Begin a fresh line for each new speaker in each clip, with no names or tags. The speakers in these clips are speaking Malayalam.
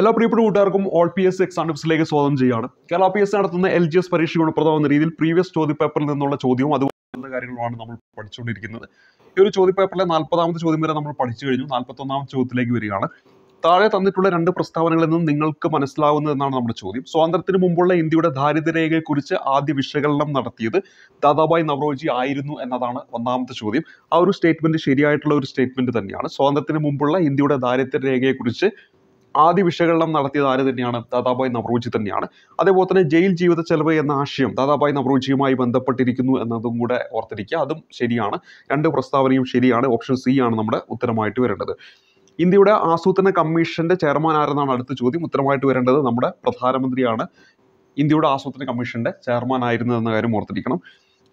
എല്ലാ പ്രിയപ്പെട്ട കൂട്ടുകാർക്കും ഓൾ പി എസ് എക്സാം ടിപ്സിലേക്ക് സ്വാഗതം ചെയ്യുകയാണ് കേരള പി എസ് നടത്തുന്ന എൽ ജി എസ് പരീക്ഷ ഗുണപ്രദമെന്ന രീതിയിൽ പ്രീവിയസ് ചോദ്യപേപ്പറിൽ നിന്നുള്ള ചോദ്യവും അതുപോലെ കാര്യങ്ങളുമാണ് നമ്മൾ പഠിച്ചുകൊണ്ടിരിക്കുന്നത് ഈ ഒരു ചോദ്യപേപ്പറിലെ നാൽപ്പതാമത്തെ ചോദ്യം വരെ നമ്മൾ പഠിച്ചു കഴിഞ്ഞു നാൽപ്പത്തൊന്നാമത്തെ ചോദ്യത്തിലേക്ക് വരികയാണ് താഴെ തന്നിട്ടുള്ള രണ്ട് പ്രസ്താവനകളിൽ നിന്നും നിങ്ങൾക്ക് മനസ്സിലാവുന്നതെന്നാണ് നമ്മുടെ ചോദ്യം സ്വാതന്ത്ര്യത്തിന് മുമ്പുള്ള ഇന്ത്യയുടെ ദാരിദ്ര്യരേഖയെക്കുറിച്ച് ആദ്യ വിശകലനം നടത്തിയത് ദാദാബായ് നവറോജി ആയിരുന്നു എന്നതാണ് ഒന്നാമത്തെ ചോദ്യം ആ ഒരു സ്റ്റേറ്റ്മെന്റ് ശരിയായിട്ടുള്ള ഒരു സ്റ്റേറ്റ്മെന്റ് തന്നെയാണ് സ്വാതന്ത്ര്യത്തിന് മുമ്പുള്ള ഇന്ത്യയുടെ ദാരിദ്ര്യരേഖയെക്കുറിച്ച് ആദ്യ വിശകലനം നടത്തിയത് ആര് തന്നെയാണ് ദാദാഭായ് നവറോജി തന്നെയാണ് അതേപോലെ തന്നെ ജയിൽ ജീവിത ചെലവ് എന്ന ആശയം ദാദാഭായ് നവറോജിയുമായി ബന്ധപ്പെട്ടിരിക്കുന്നു എന്നതും കൂടെ ഓർത്തിരിക്കുക അതും ശരിയാണ് രണ്ട് പ്രസ്താവനയും ശരിയാണ് ഓപ്ഷൻ സി ആണ് നമ്മുടെ ഉത്തരമായിട്ട് വരേണ്ടത് ഇന്ത്യയുടെ ആസൂത്രണ കമ്മീഷന്റെ ചെയർമാൻ ആരെന്നാണ് അടുത്ത ചോദ്യം ഉത്തരമായിട്ട് വരേണ്ടത് നമ്മുടെ പ്രധാനമന്ത്രിയാണ് ഇന്ത്യയുടെ ആസൂത്രണ കമ്മീഷന്റെ ചെയർമാൻ ആയിരുന്നു എന്ന കാര്യം ഓർത്തിരിക്കണം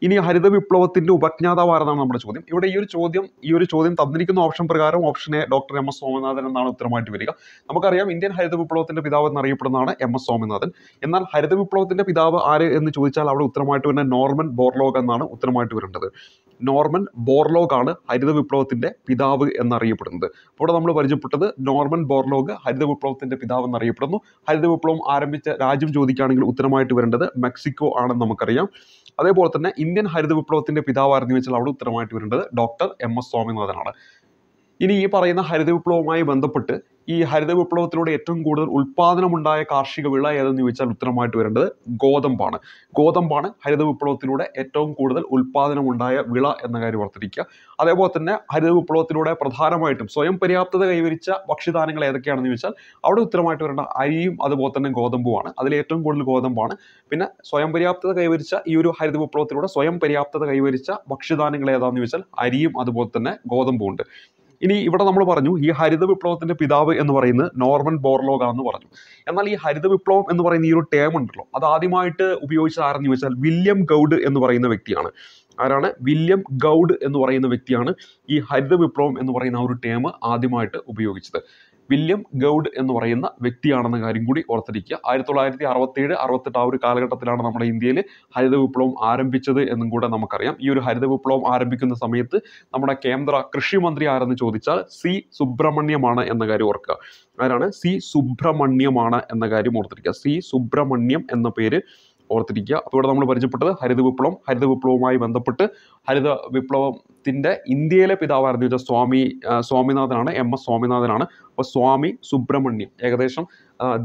ഇനി ഹരിത വിപ്ലവത്തിൻ്റെ ഉപജ്ഞാതാവ് ആരെന്നാണ് നമ്മുടെ ചോദ്യം ഇവിടെ ഈ ഒരു ചോദ്യം ഈ ഒരു ചോദ്യം തന്നിരിക്കുന്ന ഓപ്ഷൻ പ്രകാരം option A doctor M S Somanathan എന്നാണ് ഉത്തരമായിട്ട് വരിക നമുക്കറിയാം ഇന്ത്യൻ ഹരിത വിപ്ലവത്തിൻ്റെ പിതാവ് എന്നറിയപ്പെടുന്നതാണ് എം എസ് സോമനാഥൻ എന്നാൽ ഹരിത വിപ്ലവത്തിൻ്റെ പിതാവ് ആര് എന്ന് ചോദിച്ചാൽ അവിടെ ഉത്തരമായിട്ട് വരുന്ന നോർമൻ ബോർലോഗ് എന്നാണ് ഉത്തരമായിട്ട് വരേണ്ടത് നോർമൻ ബോർലോഗ് ആണ് ഹരിത വിപ്ലവത്തിൻ്റെ പിതാവ് എന്നറിയപ്പെടുന്നത് ഇവിടെ നമ്മൾ പരിചയപ്പെട്ടത് നോർമൻ ബോർലോഗ് ഹരിത വിപ്ലവത്തിൻ്റെ പിതാവ് എന്നറിയപ്പെടുന്നു ഹരിത വിപ്ലവം ആരംഭിച്ച രാജ്യം ചോദിക്കുകയാണെങ്കിൽ ഉത്തരമായിട്ട് വരേണ്ടത് മെക്സിക്കോ ആണെന്ന് നമുക്കറിയാം അതേപോലെ തന്നെ ഇന്ത്യൻ ഹരിത വിപ്ലവത്തിൻ്റെ പിതാവായിരുന്നു വെച്ചാൽ അവിടെ ഉത്തരമായിട്ട് വരേണ്ടത് ഡോക്ടർ എം എസ് സ്വാമിനാഥനാണ് ഇനി ഈ പറയുന്ന ഹരിത വിപ്ലവവുമായി ബന്ധപ്പെട്ട് ഈ ഹരിത വിപ്ലവത്തിലൂടെ ഏറ്റവും കൂടുതൽ ഉൽപാദനമുണ്ടായ കാർഷിക വിള ഏതെന്ന് ചോദിച്ചാൽ ഉത്തരമായിട്ട് വരേണ്ടത് ഗോതമ്പാണ് ഗോതമ്പാണ് ഹരിത വിപ്ലവത്തിലൂടെ ഏറ്റവും കൂടുതൽ ഉൽപാദനമുണ്ടായ വിള എന്ന കാര്യം ഓർത്തിരിക്കുക അതേപോലെ തന്നെ ഹരിത വിപ്ലവത്തിലൂടെ പ്രധാനമായിട്ടും സ്വയം പര്യാപ്തത കൈവരിച്ച ഭക്ഷ്യധാന്യങ്ങൾ ഏതൊക്കെയാണെന്ന് ചോദിച്ചാൽ അവിടെ ഉത്തരമായിട്ട് വരേണ്ട അരിയും അതുപോലെ തന്നെ ഗോതമ്പുമാണ് അതിൽ ഏറ്റവും കൂടുതൽ ഗോതമ്പാണ് പിന്നെ സ്വയം പര്യാപ്തത കൈവരിച്ച ഈ ഒരു ഹരിത വിപ്ലവത്തിലൂടെ സ്വയം പര്യാപ്തത കൈവരിച്ച ഭക്ഷ്യധാന്യങ്ങൾ ഏതാണെന്ന് ചോദിച്ചാൽ അരിയും അതുപോലെ തന്നെ ഗോതമ്പും ഉണ്ട് ഇനി ഇവിടെ നമ്മൾ പറഞ്ഞു ഈ ഹരിത വിപ്ലവത്തിൻ്റെ പിതാവ് എന്ന് പറയുന്നത് നോർമൻ ബോർലോഗ് ആണെന്ന് പറഞ്ഞു എന്നാൽ ഈ ഹരിത വിപ്ലവം എന്ന് പറയുന്ന ഈ ഒരു ടേം ഉണ്ടല്ലോ അത് ആദ്യമായിട്ട് ഉപയോഗിച്ചത് ആരെന്ന് ചോദിച്ചാൽ വില്യം ഗൗഡ് എന്ന് പറയുന്ന വ്യക്തിയാണ് ആരാണ് വില്യം ഗൗഡ് എന്ന് പറയുന്ന വ്യക്തിയാണ് ഈ ഹരിത വിപ്ലവം എന്ന് പറയുന്ന ആ ഒരു ടേം ആദ്യമായിട്ട് ഉപയോഗിച്ചത് വില്യം ഗൗഡ് എന്ന് പറയുന്ന വ്യക്തിയാണെന്ന കാര്യം കൂടി ഓർത്തിരിക്കുക ആയിരത്തി തൊള്ളായിരത്തി അറുപത്തേഴ് അറുപത്തെട്ട് ആ ഒരു കാലഘട്ടത്തിലാണ് നമ്മുടെ ഇന്ത്യയിൽ ഹരിത വിപ്ലവം ആരംഭിച്ചത് എന്നും കൂടെ നമുക്കറിയാം ഈ ഒരു ഹരിത വിപ്ലവം ആരംഭിക്കുന്ന സമയത്ത് നമ്മുടെ കേന്ദ്ര കൃഷിമന്ത്രി ആരെന്ന് ചോദിച്ചാൽ സി സുബ്രഹ്മണ്യമാണ് എന്ന കാര്യം ഓർക്കുക ആരാണ് സി സുബ്രഹ്മണ്യമാണ് എന്ന കാര്യം ഓർത്തിരിക്കുക സി സുബ്രഹ്മണ്യം എന്ന പേര് ഓർത്തിരിക്കുക അപ്പോൾ ഇവിടെ നമ്മൾ പരിചയപ്പെട്ടത് ഹരിത വിപ്ലവം ഹരിത വിപ്ലവവുമായി ബന്ധപ്പെട്ട് ഹരിത വിപ്ലവത്തിൻ്റെ ഇന്ത്യയിലെ പിതാവ് വെച്ചാൽ സ്വാമി സ്വാമിനാഥനാണ് എം എസ് സ്വാമിനാഥനാണ് അപ്പോൾ സ്വാമി സുബ്രഹ്മണ്യം ഏകദേശം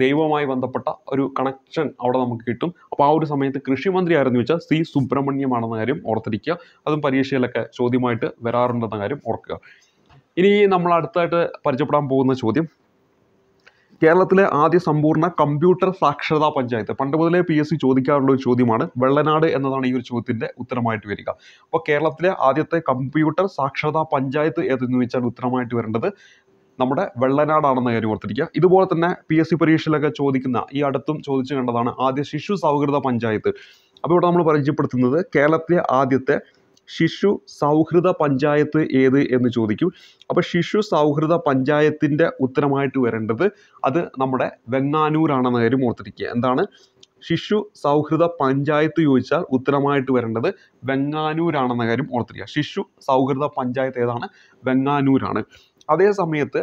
ദൈവവുമായി ബന്ധപ്പെട്ട ഒരു കണക്ഷൻ അവിടെ നമുക്ക് കിട്ടും അപ്പോൾ ആ ഒരു സമയത്ത് കൃഷിമന്ത്രി ആയിരുന്നു വെച്ചാൽ സി സുബ്രഹ്മണ്യമാണെന്ന കാര്യം ഓർത്തിരിക്കുക അതും പരീക്ഷയിലൊക്കെ ചോദ്യമായിട്ട് വരാറുണ്ടെന്ന കാര്യം ഓർക്കുക ഇനി നമ്മൾ അടുത്തായിട്ട് പരിചയപ്പെടാൻ പോകുന്ന ചോദ്യം കേരളത്തിലെ ആദ്യ സമ്പൂർണ്ണ കമ്പ്യൂട്ടർ സാക്ഷരതാ പഞ്ചായത്ത് പണ്ട് മുതലേ പി എസ് സി ചോദിക്കാറുള്ള ഒരു ചോദ്യമാണ് വെള്ളനാട് എന്നതാണ് ഈ ഒരു ചോദ്യത്തിൻ്റെ ഉത്തരമായിട്ട് വരിക അപ്പോൾ കേരളത്തിലെ ആദ്യത്തെ കമ്പ്യൂട്ടർ സാക്ഷരതാ പഞ്ചായത്ത് ഏതെന്ന് വെച്ചാൽ ഉത്തരമായിട്ട് വരേണ്ടത് നമ്മുടെ വെള്ളനാടാണെന്ന കാര്യം ഓർത്തിരിക്കുക ഇതുപോലെ തന്നെ പി എസ് സി പരീക്ഷയിലൊക്കെ ചോദിക്കുന്ന ഈ അടുത്തും ചോദിച്ചു കണ്ടതാണ് ആദ്യ ശിശു സൗഹൃദ പഞ്ചായത്ത് അപ്പോൾ ഇവിടെ നമ്മൾ പരിചയപ്പെടുത്തുന്നത് കേരളത്തിലെ ആദ്യത്തെ ശിശു സൗഹൃദ പഞ്ചായത്ത് ഏത് എന്ന് ചോദിക്കും അപ്പോൾ ശിശു സൗഹൃദ പഞ്ചായത്തിൻ്റെ ഉത്തരമായിട്ട് വരേണ്ടത് അത് നമ്മുടെ വെങ്ങാനൂരാണെന്ന കാര്യം ഓർത്തിരിക്കുക എന്താണ് ശിശു സൗഹൃദ പഞ്ചായത്ത് ചോദിച്ചാൽ ഉത്തരമായിട്ട് വരേണ്ടത് വെങ്ങാനൂരാണെന്ന കാര്യം ഓർത്തിരിക്കുക ശിശു സൗഹൃദ പഞ്ചായത്ത് ഏതാണ് വെങ്ങാനൂരാണ് അതേ സമയത്ത്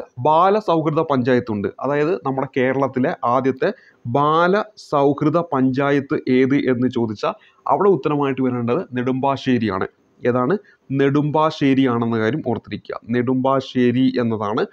സൗഹൃദ പഞ്ചായത്ത് ഉണ്ട് അതായത് നമ്മുടെ കേരളത്തിലെ ആദ്യത്തെ ബാല സൗഹൃദ പഞ്ചായത്ത് ഏത് എന്ന് ചോദിച്ചാൽ അവിടെ ഉത്തരമായിട്ട് വരേണ്ടത് നെടുമ്പാശ്ശേരിയാണ് ഏതാണ് നെടുമ്പാശ്ശേരി ആണെന്ന കാര്യം ഓർത്തിരിക്കുക നെടുമ്പാശ്ശേരി എന്നതാണ്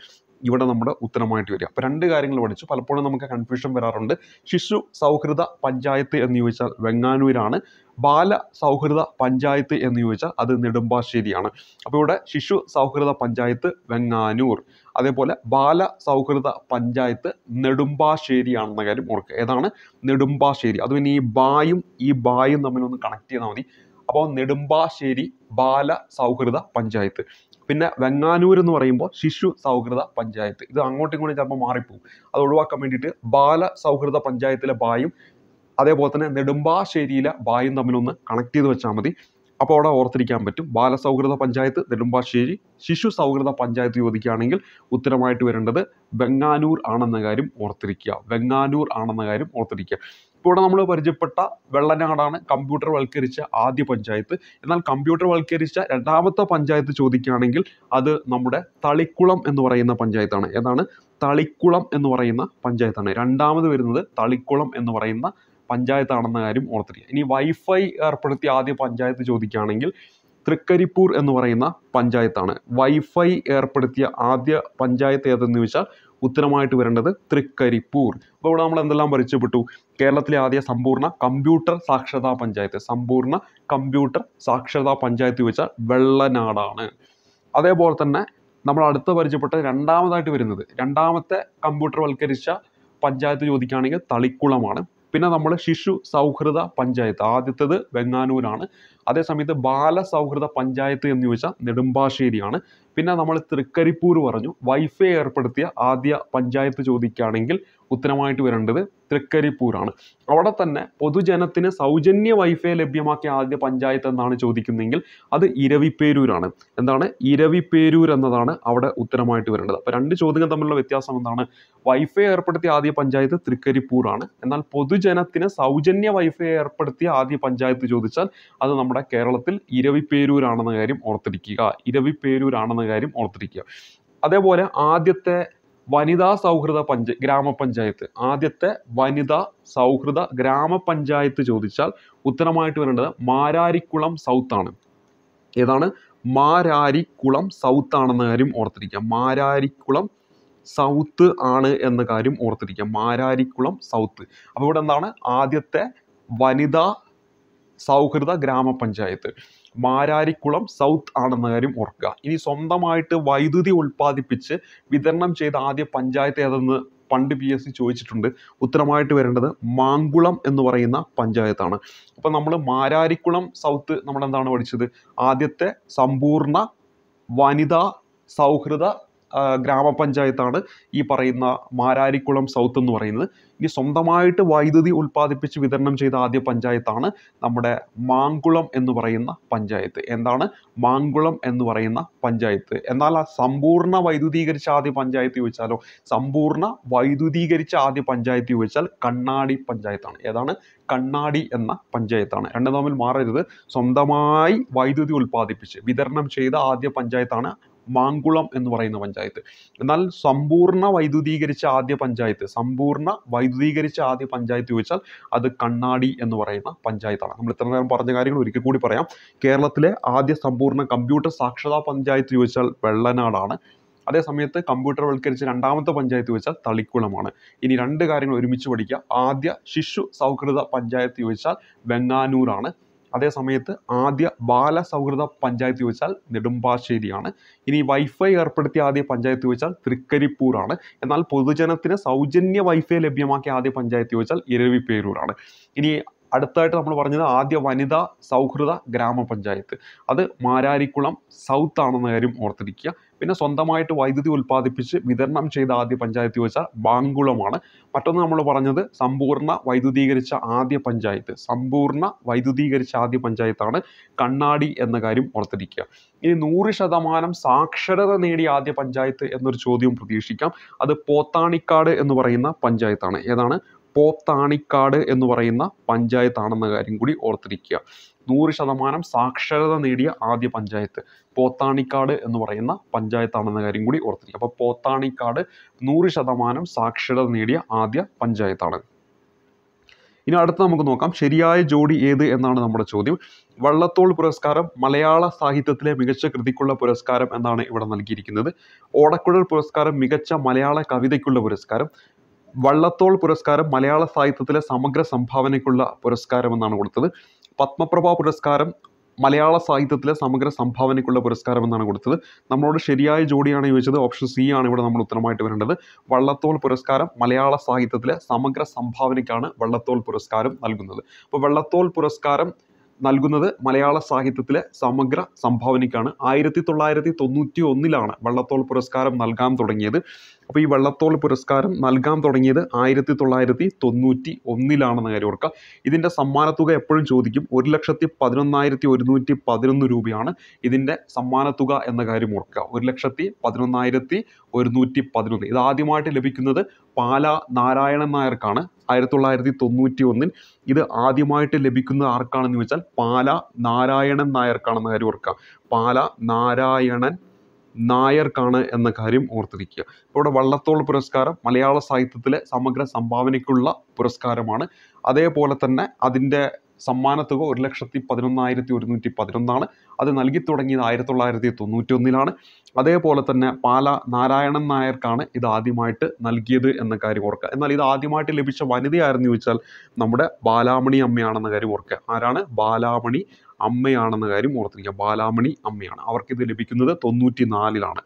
ഇവിടെ നമ്മുടെ ഉത്തരമായിട്ട് വരിക അപ്പോൾ രണ്ട് കാര്യങ്ങൾ പഠിച്ചു പലപ്പോഴും നമുക്ക് കൺഫ്യൂഷൻ വരാറുണ്ട് ശിശു സൗഹൃദ പഞ്ചായത്ത് എന്ന് ചോദിച്ചാൽ വെങ്ങാനൂരാണ് ബാല സൗഹൃദ പഞ്ചായത്ത് എന്ന് ചോദിച്ചാൽ അത് നെടുമ്പാശ്ശേരിയാണ് അപ്പോൾ ഇവിടെ ശിശു സൗഹൃദ പഞ്ചായത്ത് വെങ്ങാനൂർ അതേപോലെ ബാല സൗഹൃദ പഞ്ചായത്ത് നെടുമ്പാശ്ശേരിയാണെന്ന കാര്യം ഓർക്കുക ഏതാണ് നെടുമ്പാശ്ശേരി അതുപിന്നെ ഈ ബായും ഈ ബായും തമ്മിലൊന്ന് കണക്ട് ചെയ്താൽ മതി അപ്പോൾ നെടുമ്പാശ്ശേരി ബാല സൗഹൃദ പഞ്ചായത്ത് പിന്നെ വെങ്ങാനൂർ എന്ന് പറയുമ്പോൾ ശിശു സൗഹൃദ പഞ്ചായത്ത് ഇത് അങ്ങോട്ടും ഇങ്ങോട്ടും ചിലപ്പോൾ മാറിപ്പോകും അത് ഒഴിവാക്കാൻ വേണ്ടിയിട്ട് ബാല സൗഹൃദ പഞ്ചായത്തിലെ ബായും അതേപോലെ തന്നെ നെടുമ്പാശ്ശേരിയിലെ ബായും തമ്മിലൊന്ന് കണക്ട് ചെയ്ത് വെച്ചാൽ മതി അപ്പോൾ അവിടെ ഓർത്തിരിക്കാൻ പറ്റും സൗഹൃദ പഞ്ചായത്ത് നെടുമ്പാശ്ശേരി ശിശു സൗഹൃദ പഞ്ചായത്ത് ചോദിക്കുകയാണെങ്കിൽ ഉത്തരമായിട്ട് വരേണ്ടത് വെങ്ങാനൂർ ആണെന്ന കാര്യം ഓർത്തിരിക്കുക വെങ്ങാനൂർ ആണെന്ന കാര്യം ഓർത്തിരിക്കുക ഇവിടെ നമ്മൾ പരിചയപ്പെട്ട വെള്ളനാടാണ് കമ്പ്യൂട്ടർ വൽക്കരിച്ച ആദ്യ പഞ്ചായത്ത് എന്നാൽ കമ്പ്യൂട്ടർ വൽക്കരിച്ച രണ്ടാമത്തെ പഞ്ചായത്ത് ചോദിക്കുകയാണെങ്കിൽ അത് നമ്മുടെ തളിക്കുളം എന്ന് പറയുന്ന പഞ്ചായത്താണ് ഏതാണ് തളിക്കുളം എന്ന് പറയുന്ന പഞ്ചായത്താണ് രണ്ടാമത് വരുന്നത് തളിക്കുളം എന്ന് പറയുന്ന പഞ്ചായത്താണെന്ന കാര്യം ഓർത്തിരിക്കുക ഇനി വൈഫൈ ഏർപ്പെടുത്തിയ ആദ്യ പഞ്ചായത്ത് ചോദിക്കുകയാണെങ്കിൽ തൃക്കരിപ്പൂർ എന്ന് പറയുന്ന പഞ്ചായത്താണ് വൈഫൈ ഏർപ്പെടുത്തിയ ആദ്യ പഞ്ചായത്ത് ഏതെന്ന് ചോദിച്ചാൽ ഉത്തരമായിട്ട് വരേണ്ടത് തൃക്കരിപ്പൂർ അപ്പോൾ ഇവിടെ നമ്മൾ എന്തെല്ലാം പരിചയപ്പെട്ടു കേരളത്തിലെ ആദ്യ സമ്പൂർണ്ണ കമ്പ്യൂട്ടർ സാക്ഷരതാ പഞ്ചായത്ത് സമ്പൂർണ്ണ കമ്പ്യൂട്ടർ സാക്ഷരതാ പഞ്ചായത്ത് വെച്ച വെള്ളനാടാണ് അതേപോലെ തന്നെ നമ്മൾ അടുത്ത പരിചയപ്പെട്ട രണ്ടാമതായിട്ട് വരുന്നത് രണ്ടാമത്തെ വൽക്കരിച്ച പഞ്ചായത്ത് ചോദിക്കുകയാണെങ്കിൽ തളിക്കുളമാണ് പിന്നെ നമ്മൾ ശിശു സൗഹൃദ പഞ്ചായത്ത് ആദ്യത്തേത് വെങ്ങാനൂരാണ് അതേസമയത്ത് സൗഹൃദ പഞ്ചായത്ത് എന്ന് ചോദിച്ചാൽ നെടുമ്പാശ്ശേരിയാണ് പിന്നെ നമ്മൾ തൃക്കരിപ്പൂർ പറഞ്ഞു വൈഫൈ ഏർപ്പെടുത്തിയ ആദ്യ പഞ്ചായത്ത് ചോദിക്കുകയാണെങ്കിൽ ഉത്തരമായിട്ട് വരേണ്ടത് തൃക്കരിപ്പൂരാണ് അവിടെ തന്നെ പൊതുജനത്തിന് സൗജന്യ വൈഫൈ ലഭ്യമാക്കിയ ആദ്യ പഞ്ചായത്ത് എന്നാണ് ചോദിക്കുന്നതെങ്കിൽ അത് ഇരവിപ്പേരൂരാണ് എന്താണ് ഇരവിപ്പേരൂർ എന്നതാണ് അവിടെ ഉത്തരമായിട്ട് വരേണ്ടത് അപ്പോൾ രണ്ട് ചോദ്യങ്ങൾ തമ്മിലുള്ള വ്യത്യാസം എന്താണ് വൈഫൈ ഏർപ്പെടുത്തിയ ആദ്യ പഞ്ചായത്ത് തൃക്കരിപ്പൂരാണ് എന്നാൽ പൊതുജനത്തിന് സൗജന്യ വൈഫൈ ഏർപ്പെടുത്തിയ ആദ്യ പഞ്ചായത്ത് ചോദിച്ചാൽ അത് നമ്മുടെ കേരളത്തിൽ ഇരവിപ്പേരൂരാണെന്ന കാര്യം ഓർത്തിരിക്കുക ഇരവിപ്പേരൂരാണെന്ന കാര്യം ഓർത്തിരിക്കുക അതേപോലെ ആദ്യത്തെ വനിതാ സൗഹൃദ പഞ്ച ഗ്രാമപഞ്ചായത്ത് ആദ്യത്തെ വനിതാ സൗഹൃദ ഗ്രാമപഞ്ചായത്ത് ചോദിച്ചാൽ ഉത്തരമായിട്ട് വരേണ്ടത് മാരാരിക്കുളം സൗത്ത് ആണ് ഏതാണ് മാരാരിക്കുളം സൗത്ത് ആണെന്ന കാര്യം ഓർത്തിരിക്കുക മാരാരിക്കുളം സൗത്ത് ആണ് എന്ന കാര്യം ഓർത്തിരിക്കുക മാരാരിക്കുളം സൗത്ത് അപ്പോൾ ഇവിടെ എന്താണ് ആദ്യത്തെ വനിതാ സൗഹൃദ ഗ്രാമപഞ്ചായത്ത് മാരാരിക്കുളം സൗത്ത് ആണെന്ന കാര്യം ഓർക്കുക ഇനി സ്വന്തമായിട്ട് വൈദ്യുതി ഉൽപ്പാദിപ്പിച്ച് വിതരണം ചെയ്ത ആദ്യ പഞ്ചായത്ത് ഏതെന്ന് പണ്ട് പി എസ് സി ചോദിച്ചിട്ടുണ്ട് ഉത്തരമായിട്ട് വരേണ്ടത് മാങ്കുളം എന്ന് പറയുന്ന പഞ്ചായത്താണ് അപ്പോൾ നമ്മൾ മാരാരിക്കുളം സൗത്ത് നമ്മൾ എന്താണ് പഠിച്ചത് ആദ്യത്തെ സമ്പൂർണ്ണ വനിതാ സൗഹൃദ ഗ്രാമപഞ്ചായത്താണ് ഈ പറയുന്ന മാരാരിക്കുളം സൗത്ത് എന്ന് പറയുന്നത് ഇനി സ്വന്തമായിട്ട് വൈദ്യുതി ഉൽപ്പാദിപ്പിച്ച് വിതരണം ചെയ്ത ആദ്യ പഞ്ചായത്താണ് നമ്മുടെ മാങ്കുളം എന്ന് പറയുന്ന പഞ്ചായത്ത് എന്താണ് മാങ്കുളം എന്ന് പറയുന്ന പഞ്ചായത്ത് എന്നാൽ ആ സമ്പൂർണ്ണ വൈദ്യുതീകരിച്ച ആദ്യ പഞ്ചായത്ത് ചോദിച്ചാലോ സമ്പൂർണ്ണ വൈദ്യുതീകരിച്ച ആദ്യ പഞ്ചായത്ത് ചോദിച്ചാൽ കണ്ണാടി പഞ്ചായത്താണ് ഏതാണ് കണ്ണാടി എന്ന പഞ്ചായത്താണ് രണ്ടു തമ്മിൽ മാറരുത് സ്വന്തമായി വൈദ്യുതി ഉൽപ്പാദിപ്പിച്ച് വിതരണം ചെയ്ത ആദ്യ പഞ്ചായത്താണ് മാങ്കുളം എന്ന് പറയുന്ന പഞ്ചായത്ത് എന്നാൽ സമ്പൂർണ്ണ വൈദ്യുതീകരിച്ച ആദ്യ പഞ്ചായത്ത് സമ്പൂർണ്ണ വൈദ്യുതീകരിച്ച ആദ്യ പഞ്ചായത്ത് ചോദിച്ചാൽ അത് കണ്ണാടി എന്ന് പറയുന്ന പഞ്ചായത്താണ് നമ്മൾ ഇത്ര നേരം പറഞ്ഞ കാര്യങ്ങൾ ഒരിക്കൽ കൂടി പറയാം കേരളത്തിലെ ആദ്യ സമ്പൂർണ്ണ കമ്പ്യൂട്ടർ സാക്ഷരതാ പഞ്ചായത്ത് ചോദിച്ചാൽ വെള്ളനാടാണ് അതേ സമയത്ത് കമ്പ്യൂട്ടർവൽക്കരിച്ച രണ്ടാമത്തെ പഞ്ചായത്ത് ചോദിച്ചാൽ തളിക്കുളമാണ് ഇനി രണ്ട് കാര്യങ്ങൾ ഒരുമിച്ച് പഠിക്കുക ആദ്യ ശിശു സൗഹൃദ പഞ്ചായത്ത് ചോദിച്ചാൽ വെങ്ങാനൂരാണ് അതേ സമയത്ത് ആദ്യ സൗഹൃദ പഞ്ചായത്ത് ചോദിച്ചാൽ നെടുമ്പാശ്ശേരിയാണ് ഇനി വൈഫൈ ഏർപ്പെടുത്തിയ ആദ്യ പഞ്ചായത്ത് ചോദിച്ചാൽ തൃക്കരിപ്പൂരാണ് എന്നാൽ പൊതുജനത്തിന് സൗജന്യ വൈഫൈ ലഭ്യമാക്കിയ ആദ്യ പഞ്ചായത്ത് ചോദിച്ചാൽ ഇരവിപ്പേരൂരാണ് ഇനി അടുത്തായിട്ട് നമ്മൾ പറഞ്ഞത് ആദ്യ വനിതാ സൗഹൃദ ഗ്രാമപഞ്ചായത്ത് അത് മാരാരിക്കുളം സൗത്ത് ആണെന്ന കാര്യം ഓർത്തിരിക്കുക പിന്നെ സ്വന്തമായിട്ട് വൈദ്യുതി ഉൽപ്പാദിപ്പിച്ച് വിതരണം ചെയ്ത ആദ്യ പഞ്ചായത്ത് ചോദിച്ചാൽ ബാങ്കുളമാണ് മറ്റൊന്ന് നമ്മൾ പറഞ്ഞത് സമ്പൂർണ്ണ വൈദ്യുതീകരിച്ച ആദ്യ പഞ്ചായത്ത് സമ്പൂർണ്ണ വൈദ്യുതീകരിച്ച ആദ്യ പഞ്ചായത്താണ് കണ്ണാടി എന്ന കാര്യം ഓർത്തിരിക്കുക ഇനി നൂറ് ശതമാനം സാക്ഷരത നേടിയ ആദ്യ പഞ്ചായത്ത് എന്നൊരു ചോദ്യം പ്രതീക്ഷിക്കാം അത് പോത്താണിക്കാട് എന്ന് പറയുന്ന പഞ്ചായത്താണ് ഏതാണ് പോത്താണിക്കാട് എന്ന് പറയുന്ന പഞ്ചായത്താണെന്ന കാര്യം കൂടി ഓർത്തിരിക്കുക നൂറ് ശതമാനം സാക്ഷരത നേടിയ ആദ്യ പഞ്ചായത്ത് പോത്താണിക്കാട് എന്ന് പറയുന്ന പഞ്ചായത്താണെന്ന കാര്യം കൂടി ഓർത്തിരിക്കുക അപ്പോൾ പോത്താണിക്കാട് നൂറ് ശതമാനം സാക്ഷരത നേടിയ ആദ്യ പഞ്ചായത്താണ് ഇനി അടുത്ത് നമുക്ക് നോക്കാം ശരിയായ ജോഡി ഏത് എന്നാണ് നമ്മുടെ ചോദ്യം വള്ളത്തോൾ പുരസ്കാരം മലയാള സാഹിത്യത്തിലെ മികച്ച കൃതിക്കുള്ള പുരസ്കാരം എന്നാണ് ഇവിടെ നൽകിയിരിക്കുന്നത് ഓടക്കുഴൽ പുരസ്കാരം മികച്ച മലയാള കവിതയ്ക്കുള്ള പുരസ്കാരം വള്ളത്തോൾ പുരസ്കാരം മലയാള സാഹിത്യത്തിലെ സമഗ്ര സംഭാവനയ്ക്കുള്ള പുരസ്കാരം എന്നാണ് കൊടുത്തത് പത്മപ്രഭ പുരസ്കാരം മലയാള സാഹിത്യത്തിലെ സമഗ്ര സംഭാവനയ്ക്കുള്ള പുരസ്കാരം എന്നാണ് കൊടുത്തത് നമ്മളോട് ശരിയായ ജോഡിയാണ് ചോദിച്ചത് ഓപ്ഷൻ സി ആണ് ഇവിടെ നമ്മൾ ഉത്തരമായിട്ട് വരേണ്ടത് വള്ളത്തോൾ പുരസ്കാരം മലയാള സാഹിത്യത്തിലെ സമഗ്ര സംഭാവനയ്ക്കാണ് വള്ളത്തോൾ പുരസ്കാരം നൽകുന്നത് അപ്പോൾ വള്ളത്തോൾ പുരസ്കാരം നൽകുന്നത് മലയാള സാഹിത്യത്തിലെ സമഗ്ര സംഭാവനയ്ക്കാണ് ആയിരത്തി തൊള്ളായിരത്തി തൊണ്ണൂറ്റി ഒന്നിലാണ് വള്ളത്തോൾ പുരസ്കാരം നൽകാൻ തുടങ്ങിയത് അപ്പോൾ ഈ വള്ളത്തോൾ പുരസ്കാരം നൽകാൻ തുടങ്ങിയത് ആയിരത്തി തൊള്ളായിരത്തി തൊണ്ണൂറ്റി ഒന്നിലാണെന്ന കാര്യം ഓർക്കുക ഇതിൻ്റെ സമ്മാനത്തുക എപ്പോഴും ചോദിക്കും ഒരു ലക്ഷത്തി പതിനൊന്നായിരത്തി ഒരുന്നൂറ്റി പതിനൊന്ന് രൂപയാണ് ഇതിൻ്റെ സമ്മാനത്തുക എന്ന കാര്യം ഓർക്കുക ഒരു ലക്ഷത്തി പതിനൊന്നായിരത്തി ഒരുന്നൂറ്റി പതിനൊന്ന് ഇത് ആദ്യമായിട്ട് ലഭിക്കുന്നത് പാല നാരായണൻ നായർക്കാണ് ആയിരത്തി തൊള്ളായിരത്തി തൊണ്ണൂറ്റി ഒന്നിൽ ഇത് ആദ്യമായിട്ട് ലഭിക്കുന്ന ആർക്കാണെന്ന് ചോദിച്ചാൽ പാല നാരായണൻ നായർക്കാണെന്ന കാര്യം ഓർക്കുക പാല നാരായണൻ നായർക്കാണ് എന്ന കാര്യം ഓർത്തിരിക്കുക ഇവിടെ വള്ളത്തോൾ പുരസ്കാരം മലയാള സാഹിത്യത്തിലെ സമഗ്ര സംഭാവനയ്ക്കുള്ള പുരസ്കാരമാണ് അതേപോലെ തന്നെ അതിൻ്റെ സമ്മാനത്തുക ഒരു ലക്ഷത്തി പതിനൊന്നായിരത്തി ഒരുന്നൂറ്റി പതിനൊന്നാണ് അത് നൽകി തുടങ്ങിയത് ആയിരത്തി തൊള്ളായിരത്തി തൊണ്ണൂറ്റി ഒന്നിലാണ് അതേപോലെ തന്നെ പാല നാരായണൻ നായർക്കാണ് ഇത് ആദ്യമായിട്ട് നൽകിയത് എന്ന കാര്യം ഓർക്കുക എന്നാൽ ഇത് ആദ്യമായിട്ട് ലഭിച്ച വനിതയായിരുന്നു ചോദിച്ചാൽ നമ്മുടെ ബാലാമണി അമ്മയാണെന്ന കാര്യം ഓർക്കുക ആരാണ് ബാലാമണി അമ്മയാണെന്ന കാര്യം ഓർത്തിരിക്കുക ബാലാമണി അമ്മയാണ് അവർക്കിത് ലഭിക്കുന്നത് തൊണ്ണൂറ്റി നാലിലാണ്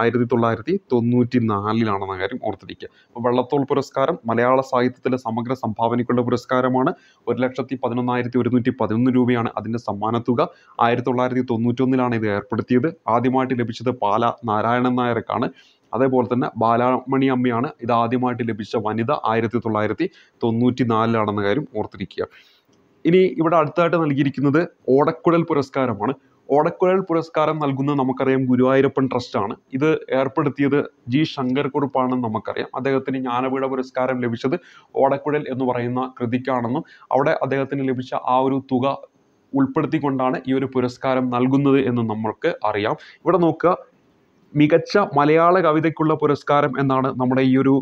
ആയിരത്തി തൊള്ളായിരത്തി തൊണ്ണൂറ്റി നാലിലാണെന്ന കാര്യം ഓർത്തിരിക്കുക അപ്പോൾ വള്ളത്തോൾ പുരസ്കാരം മലയാള സാഹിത്യത്തിലെ സമഗ്ര സംഭാവനയ്ക്കുള്ള പുരസ്കാരമാണ് ഒരു ലക്ഷത്തി പതിനൊന്നായിരത്തി ഒരുന്നൂറ്റി പതിനൊന്ന് രൂപയാണ് അതിൻ്റെ സമ്മാനത്തുക ആയിരത്തി തൊള്ളായിരത്തി തൊണ്ണൂറ്റൊന്നിലാണ് ഇത് ഏർപ്പെടുത്തിയത് ആദ്യമായിട്ട് ലഭിച്ചത് പാല നാരായണൻ നായർക്കാണ് അതേപോലെ തന്നെ ബാലാമണി അമ്മയാണ് ഇത് ആദ്യമായിട്ട് ലഭിച്ച വനിത ആയിരത്തി തൊള്ളായിരത്തി തൊണ്ണൂറ്റി നാലിലാണെന്ന കാര്യം ഓർത്തിരിക്കുക ഇനി ഇവിടെ അടുത്തായിട്ട് നൽകിയിരിക്കുന്നത് ഓടക്കുഴൽ പുരസ്കാരമാണ് ഓടക്കുഴൽ പുരസ്കാരം നൽകുന്നത് നമുക്കറിയാം ഗുരുവായൂരപ്പൻ ട്രസ്റ്റാണ് ഇത് ഏർപ്പെടുത്തിയത് ജി ശങ്കർ കുറുപ്പാണെന്ന് നമുക്കറിയാം അദ്ദേഹത്തിന് ജ്ഞാനപീഠ പുരസ്കാരം ലഭിച്ചത് ഓടക്കുഴൽ എന്ന് പറയുന്ന കൃതിക്കാണെന്നും അവിടെ അദ്ദേഹത്തിന് ലഭിച്ച ആ ഒരു തുക ഉൾപ്പെടുത്തിക്കൊണ്ടാണ് ഈ ഒരു പുരസ്കാരം നൽകുന്നത് എന്ന് നമ്മൾക്ക് അറിയാം ഇവിടെ നോക്കുക മികച്ച മലയാള കവിതയ്ക്കുള്ള പുരസ്കാരം എന്നാണ് നമ്മുടെ ഈ ഒരു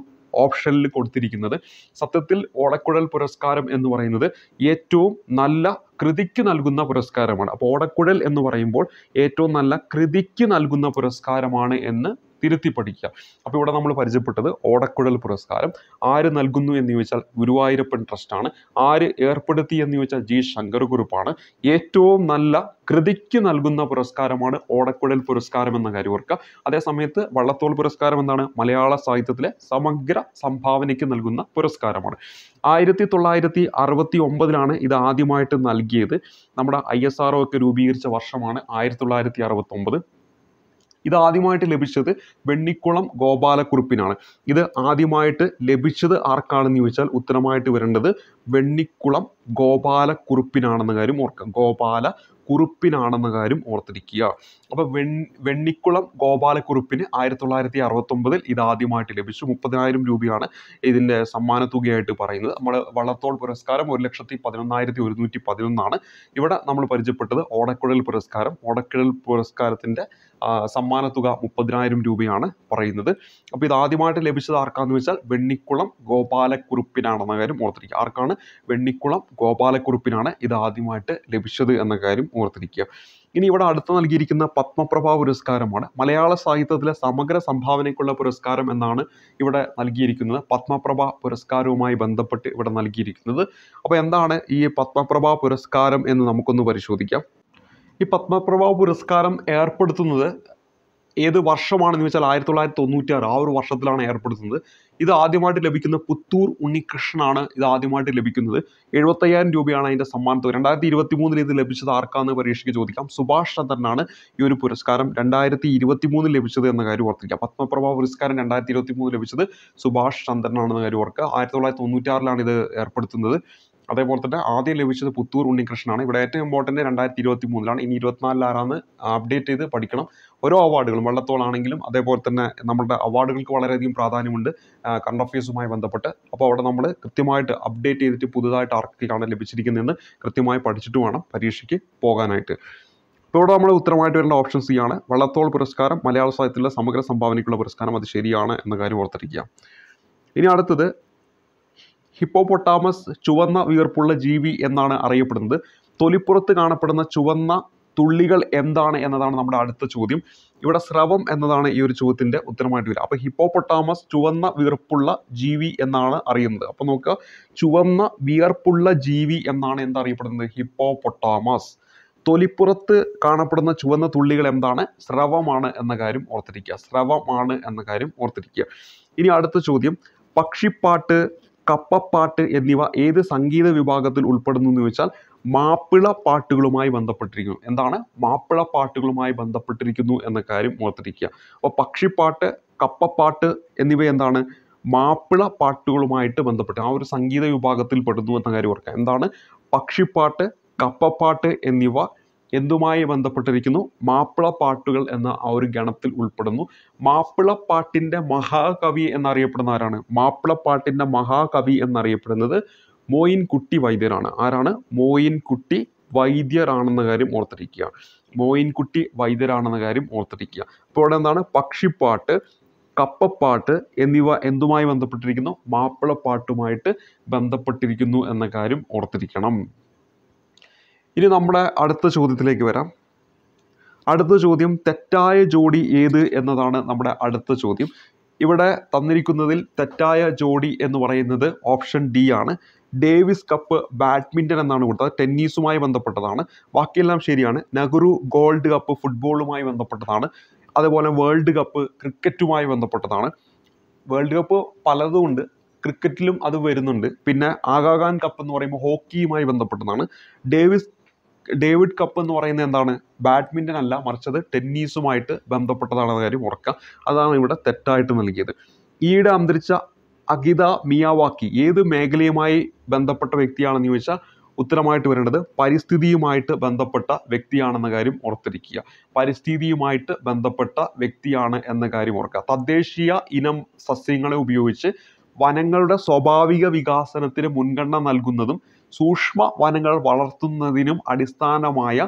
ഓപ്ഷനിൽ കൊടുത്തിരിക്കുന്നത് സത്യത്തിൽ ഓടക്കുഴൽ പുരസ്കാരം എന്ന് പറയുന്നത് ഏറ്റവും നല്ല കൃതിക്ക് നൽകുന്ന പുരസ്കാരമാണ് അപ്പോൾ ഓടക്കുഴൽ എന്ന് പറയുമ്പോൾ ഏറ്റവും നല്ല കൃതിക്ക് നൽകുന്ന പുരസ്കാരമാണ് എന്ന് തിരുത്തി പഠിക്കാം അപ്പോൾ ഇവിടെ നമ്മൾ പരിചയപ്പെട്ടത് ഓടക്കുഴൽ പുരസ്കാരം ആര് നൽകുന്നു എന്ന് ചോദിച്ചാൽ ഗുരുവായൂരപ്പൻ ട്രസ്റ്റാണ് ആര് ഏർപ്പെടുത്തി എന്ന് ചോദിച്ചാൽ ജി ശങ്കർ ഏറ്റവും നല്ല കൃതിക്ക് നൽകുന്ന പുരസ്കാരമാണ് ഓടക്കുഴൽ പുരസ്കാരം എന്ന കാര്യം ഓർക്കുക അതേസമയത്ത് വള്ളത്തോൾ പുരസ്കാരം എന്താണ് മലയാള സാഹിത്യത്തിലെ സമഗ്ര സംഭാവനയ്ക്ക് നൽകുന്ന പുരസ്കാരമാണ് ആയിരത്തി തൊള്ളായിരത്തി അറുപത്തി ഒമ്പതിലാണ് ഇത് ആദ്യമായിട്ട് നൽകിയത് നമ്മുടെ ഐ എസ് ആർ ഒക്കെ രൂപീകരിച്ച വർഷമാണ് ആയിരത്തി തൊള്ളായിരത്തി ഒമ്പത് ഇത് ആദ്യമായിട്ട് ലഭിച്ചത് വെണ്ണിക്കുളം ഗോപാലക്കുറുപ്പിനാണ് ഇത് ആദ്യമായിട്ട് ലഭിച്ചത് ആർക്കാണെന്ന് ചോദിച്ചാൽ ഉത്തരമായിട്ട് വരേണ്ടത് വെണ്ണിക്കുളം ഗോപാലക്കുറുപ്പിനാണെന്ന കാര്യം ഓർക്കുക ഗോപാല കുറുപ്പിനാണെന്ന കാര്യം ഓർത്തിരിക്കുക അപ്പോൾ വെൺ വെണ്ണിക്കുളം ഗോപാലക്കുറുപ്പിന് ആയിരത്തി തൊള്ളായിരത്തി അറുപത്തൊമ്പതിൽ ആദ്യമായിട്ട് ലഭിച്ചു മുപ്പതിനായിരം രൂപയാണ് ഇതിൻ്റെ സമ്മാനത്തുകയായിട്ട് പറയുന്നത് നമ്മൾ വള്ളത്തോൾ പുരസ്കാരം ഒരു ലക്ഷത്തി പതിനൊന്നായിരത്തി ഒരുന്നൂറ്റി പതിനൊന്നാണ് ഇവിടെ നമ്മൾ പരിചയപ്പെട്ടത് ഓടക്കുഴൽ പുരസ്കാരം ഓടക്കുഴൽ പുരസ്കാരത്തിൻ്റെ സമ്മാന തുക മുപ്പതിനായിരം രൂപയാണ് പറയുന്നത് അപ്പോൾ ഇത് ആദ്യമായിട്ട് ലഭിച്ചത് ആർക്കാന്ന് വെച്ചാൽ വെണ്ണിക്കുളം എന്ന കാര്യം ഓർത്തിരിക്കുക ആർക്കാണ് വെണ്ണിക്കുളം ഗോപാലക്കുറുപ്പിനാണ് ഇത് ആദ്യമായിട്ട് ലഭിച്ചത് എന്ന കാര്യം ഓർത്തിരിക്കുക ഇനി ഇവിടെ അടുത്ത് നൽകിയിരിക്കുന്ന പത്മപ്രഭ പുരസ്കാരമാണ് മലയാള സാഹിത്യത്തിലെ സമഗ്ര സംഭാവനയ്ക്കുള്ള പുരസ്കാരം എന്നാണ് ഇവിടെ നൽകിയിരിക്കുന്നത് പത്മപ്രഭ പുരസ്കാരവുമായി ബന്ധപ്പെട്ട് ഇവിടെ നൽകിയിരിക്കുന്നത് അപ്പോൾ എന്താണ് ഈ പത്മപ്രഭ പുരസ്കാരം എന്ന് നമുക്കൊന്ന് പരിശോധിക്കാം ഈ പത്മപ്രഭ പുരസ്കാരം ഏർപ്പെടുത്തുന്നത് ഏത് വർഷമാണെന്ന് വെച്ചാൽ ആയിരത്തി തൊള്ളായിരത്തി തൊണ്ണൂറ്റി ആറ് ആ ഒരു വർഷത്തിലാണ് ഏർപ്പെടുത്തുന്നത് ഇത് ആദ്യമായിട്ട് ലഭിക്കുന്ന പുത്തൂർ ഉണ്ണികൃഷ്ണനാണ് ഇത് ആദ്യമായിട്ട് ലഭിക്കുന്നത് എഴുപത്തയ്യായിരം രൂപയാണ് അതിൻ്റെ സമ്മാനത്തുക രണ്ടായിരത്തി ഇരുപത്തി മൂന്നിൽ ഇത് ലഭിച്ചത് ആർക്കാന്ന് പരീക്ഷയ്ക്ക് ചോദിക്കാം സുഭാഷ് ചന്ദ്രനാണ് ഈ ഒരു പുരസ്കാരം രണ്ടായിരത്തി ഇരുപത്തി മൂന്നിൽ ലഭിച്ചത് എന്ന കാര്യം ഓർത്തിരിക്കാം പത്മപ്രഭ പുരസ്കാരം രണ്ടായിരത്തി ഇരുപത്തി മൂന്നിൽ ലഭിച്ചത് സുഭാഷ് ചന്ദ്രനാണെന്ന കാര്യം ഓർക്കുക ആയിരത്തി തൊള്ളായിരത്തി തൊണ്ണൂറ്റാറിലാണ് ഇത് ഏർപ്പെടുത്തുന്നത് അതേപോലെ തന്നെ ആദ്യം ലഭിച്ചത് പുത്തൂർ ഉണ്ണികൃഷ്ണനാണ് ഇവിടെ ഏറ്റവും ഇമ്പോർട്ടൻറ്റ് രണ്ടായിരത്തി ഇരുപത്തി മൂന്നിലാണ് ഇനി ഇരുപത്തിനാലിൽ ആരാന്ന് അപ്ഡേറ്റ് ചെയ്ത് പഠിക്കണം ഓരോ അവാർഡുകളും വള്ളത്തോളാണെങ്കിലും അതേപോലെ തന്നെ നമ്മുടെ അവാർഡുകൾക്ക് വളരെയധികം പ്രാധാന്യമുണ്ട് കറണ്ട് അഫയേഴ്സുമായി ബന്ധപ്പെട്ട് അപ്പോൾ അവിടെ നമ്മൾ കൃത്യമായിട്ട് അപ്ഡേറ്റ് ചെയ്തിട്ട് പുതുതായിട്ട് ആർക്കൊക്കെയാണ് ലഭിച്ചിരിക്കുന്നതെന്ന് കൃത്യമായി പഠിച്ചിട്ട് വേണം പരീക്ഷയ്ക്ക് പോകാനായിട്ട് ഇപ്പോൾ ഇവിടെ നമ്മൾ ഉത്തരമായിട്ട് വരേണ്ട ഓപ്ഷൻ സി ആണ് വള്ളത്തോൾ പുരസ്കാരം മലയാള സാഹിത്യത്തിലെ സമഗ്ര സംഭാവനയ്ക്കുള്ള പുരസ്കാരം അത് ശരിയാണ് എന്ന കാര്യം ഓർത്തിരിക്കുക ഇനി അടുത്തത് ഹിപ്പോപൊട്ടാമസ് ചുവന്ന വീർപ്പുള്ള ജീവി എന്നാണ് അറിയപ്പെടുന്നത് തൊലിപ്പുറത്ത് കാണപ്പെടുന്ന ചുവന്ന തുള്ളികൾ എന്താണ് എന്നതാണ് നമ്മുടെ അടുത്ത ചോദ്യം ഇവിടെ സ്രവം എന്നതാണ് ഈ ഒരു ചോദ്യത്തിൻ്റെ ഉത്തരമായിട്ട് വരിക അപ്പോൾ ഹിപ്പോപൊട്ടാമസ് ചുവന്ന വീർപ്പുള്ള ജീവി എന്നാണ് അറിയുന്നത് അപ്പോൾ നോക്കുക ചുവന്ന വിയർപ്പുള്ള ജീവി എന്നാണ് എന്തറിയപ്പെടുന്നത് ഹിപ്പോപൊട്ടാമസ് തൊലിപ്പുറത്ത് കാണപ്പെടുന്ന ചുവന്ന തുള്ളികൾ എന്താണ് സ്രവമാണ് എന്ന കാര്യം ഓർത്തിരിക്കുക സ്രവമാണ് എന്ന കാര്യം ഓർത്തിരിക്കുക ഇനി അടുത്ത ചോദ്യം പക്ഷിപ്പാട്ട് കപ്പപ്പാട്ട് എന്നിവ ഏത് സംഗീത വിഭാഗത്തിൽ ഉൾപ്പെടുന്നു എന്ന് ചോദിച്ചാൽ മാപ്പിള പാട്ടുകളുമായി ബന്ധപ്പെട്ടിരിക്കുന്നു എന്താണ് മാപ്പിള പാട്ടുകളുമായി ബന്ധപ്പെട്ടിരിക്കുന്നു എന്ന കാര്യം ഓർത്തിരിക്കുക അപ്പോൾ പക്ഷിപ്പാട്ട് കപ്പപ്പാട്ട് എന്നിവ എന്താണ് മാപ്പിള പാട്ടുകളുമായിട്ട് ബന്ധപ്പെട്ട് ആ ഒരു സംഗീത വിഭാഗത്തിൽ പെടുന്നു എന്ന കാര്യം ഓർക്കുക എന്താണ് പക്ഷിപ്പാട്ട് കപ്പപ്പാട്ട് എന്നിവ എന്തുമായി ബന്ധപ്പെട്ടിരിക്കുന്നു മാപ്പിളപ്പാട്ടുകൾ എന്ന ആ ഒരു ഗണത്തിൽ ഉൾപ്പെടുന്നു മാപ്പിളപ്പാട്ടിൻ്റെ മഹാകവി എന്നറിയപ്പെടുന്ന ആരാണ് മാപ്പിളപ്പാട്ടിൻ്റെ മഹാകവി എന്നറിയപ്പെടുന്നത് കുട്ടി വൈദ്യരാണ് ആരാണ് കുട്ടി വൈദ്യരാണെന്ന കാര്യം ഓർത്തിരിക്കുക മോയിൻകുട്ടി വൈദ്യരാണെന്ന കാര്യം ഓർത്തിരിക്കുക അപ്പോൾ ഇവിടെ എന്താണ് പക്ഷിപ്പാട്ട് കപ്പപ്പാട്ട് എന്നിവ എന്തുമായി ബന്ധപ്പെട്ടിരിക്കുന്നു മാപ്പിളപ്പാട്ടുമായിട്ട് ബന്ധപ്പെട്ടിരിക്കുന്നു എന്ന കാര്യം ഓർത്തിരിക്കണം ഇനി നമ്മുടെ അടുത്ത ചോദ്യത്തിലേക്ക് വരാം അടുത്ത ചോദ്യം തെറ്റായ ജോഡി ഏത് എന്നതാണ് നമ്മുടെ അടുത്ത ചോദ്യം ഇവിടെ തന്നിരിക്കുന്നതിൽ തെറ്റായ ജോഡി എന്ന് പറയുന്നത് ഓപ്ഷൻ ഡി ആണ് ഡേവിസ് കപ്പ് ബാഡ്മിൻ്റൺ എന്നാണ് കൊടുത്തത് ടെന്നീസുമായി ബന്ധപ്പെട്ടതാണ് ബാക്കിയെല്ലാം ശരിയാണ് നെഹ്റു ഗോൾഡ് കപ്പ് ഫുട്ബോളുമായി ബന്ധപ്പെട്ടതാണ് അതുപോലെ വേൾഡ് കപ്പ് ക്രിക്കറ്റുമായി ബന്ധപ്പെട്ടതാണ് വേൾഡ് കപ്പ് പലതുമുണ്ട് ക്രിക്കറ്റിലും അത് വരുന്നുണ്ട് പിന്നെ ആഗാഖാൻ കപ്പ് എന്ന് പറയുമ്പോൾ ഹോക്കിയുമായി ബന്ധപ്പെട്ടതാണ് ഡേവിസ് ഡേവിഡ് കപ്പ് എന്ന് പറയുന്നത് എന്താണ് ബാഡ്മിൻ്റൺ അല്ല മറിച്ചത് ടെന്നീസുമായിട്ട് ബന്ധപ്പെട്ടതാണെന്ന കാര്യം ഓർക്കുക അതാണ് ഇവിടെ തെറ്റായിട്ട് നൽകിയത് ഈയിടെ അന്തരിച്ച അഗിത മിയാവാക്കി ഏത് മേഖലയുമായി ബന്ധപ്പെട്ട വ്യക്തിയാണെന്ന് ചോദിച്ചാൽ ഉത്തരമായിട്ട് വരേണ്ടത് പരിസ്ഥിതിയുമായിട്ട് ബന്ധപ്പെട്ട വ്യക്തിയാണെന്ന കാര്യം ഓർത്തിരിക്കുക പരിസ്ഥിതിയുമായിട്ട് ബന്ധപ്പെട്ട വ്യക്തിയാണ് എന്ന കാര്യം ഓർക്കുക തദ്ദേശീയ ഇനം സസ്യങ്ങളെ ഉപയോഗിച്ച് വനങ്ങളുടെ സ്വാഭാവിക വികാസനത്തിന് മുൻഗണന നൽകുന്നതും സൂക്ഷ്മ വനങ്ങൾ വളർത്തുന്നതിനും അടിസ്ഥാനമായ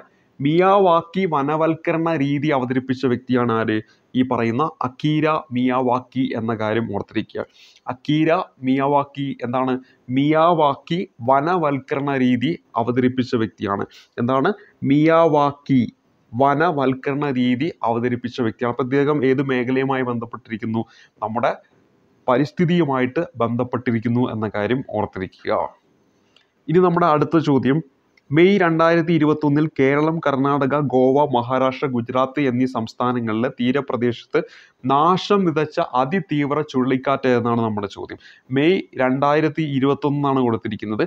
മിയാവാക്കി വനവൽക്കരണ രീതി അവതരിപ്പിച്ച വ്യക്തിയാണ് ആര് ഈ പറയുന്ന അക്കീര മിയാവാക്കി എന്ന കാര്യം ഓർത്തിരിക്കുക അക്കീര മിയാവാക്കി എന്താണ് മിയാവാക്കി വനവൽക്കരണ രീതി അവതരിപ്പിച്ച വ്യക്തിയാണ് എന്താണ് മിയാവാക്കി വനവൽക്കരണ രീതി അവതരിപ്പിച്ച വ്യക്തിയാണ് അപ്പോൾ അദ്ദേഹം ഏത് മേഖലയുമായി ബന്ധപ്പെട്ടിരിക്കുന്നു നമ്മുടെ പരിസ്ഥിതിയുമായിട്ട് ബന്ധപ്പെട്ടിരിക്കുന്നു എന്ന കാര്യം ഓർത്തിരിക്കുക ഇനി നമ്മുടെ അടുത്ത ചോദ്യം മെയ് രണ്ടായിരത്തി ഇരുപത്തൊന്നിൽ കേരളം കർണാടക ഗോവ മഹാരാഷ്ട്ര ഗുജറാത്ത് എന്നീ സംസ്ഥാനങ്ങളിലെ തീരപ്രദേശത്ത് നാശം വിതച്ച അതിതീവ്ര ചുഴലിക്കാറ്റ് എന്നാണ് നമ്മുടെ ചോദ്യം മെയ് രണ്ടായിരത്തി ഇരുപത്തൊന്നാണ് കൊടുത്തിരിക്കുന്നത്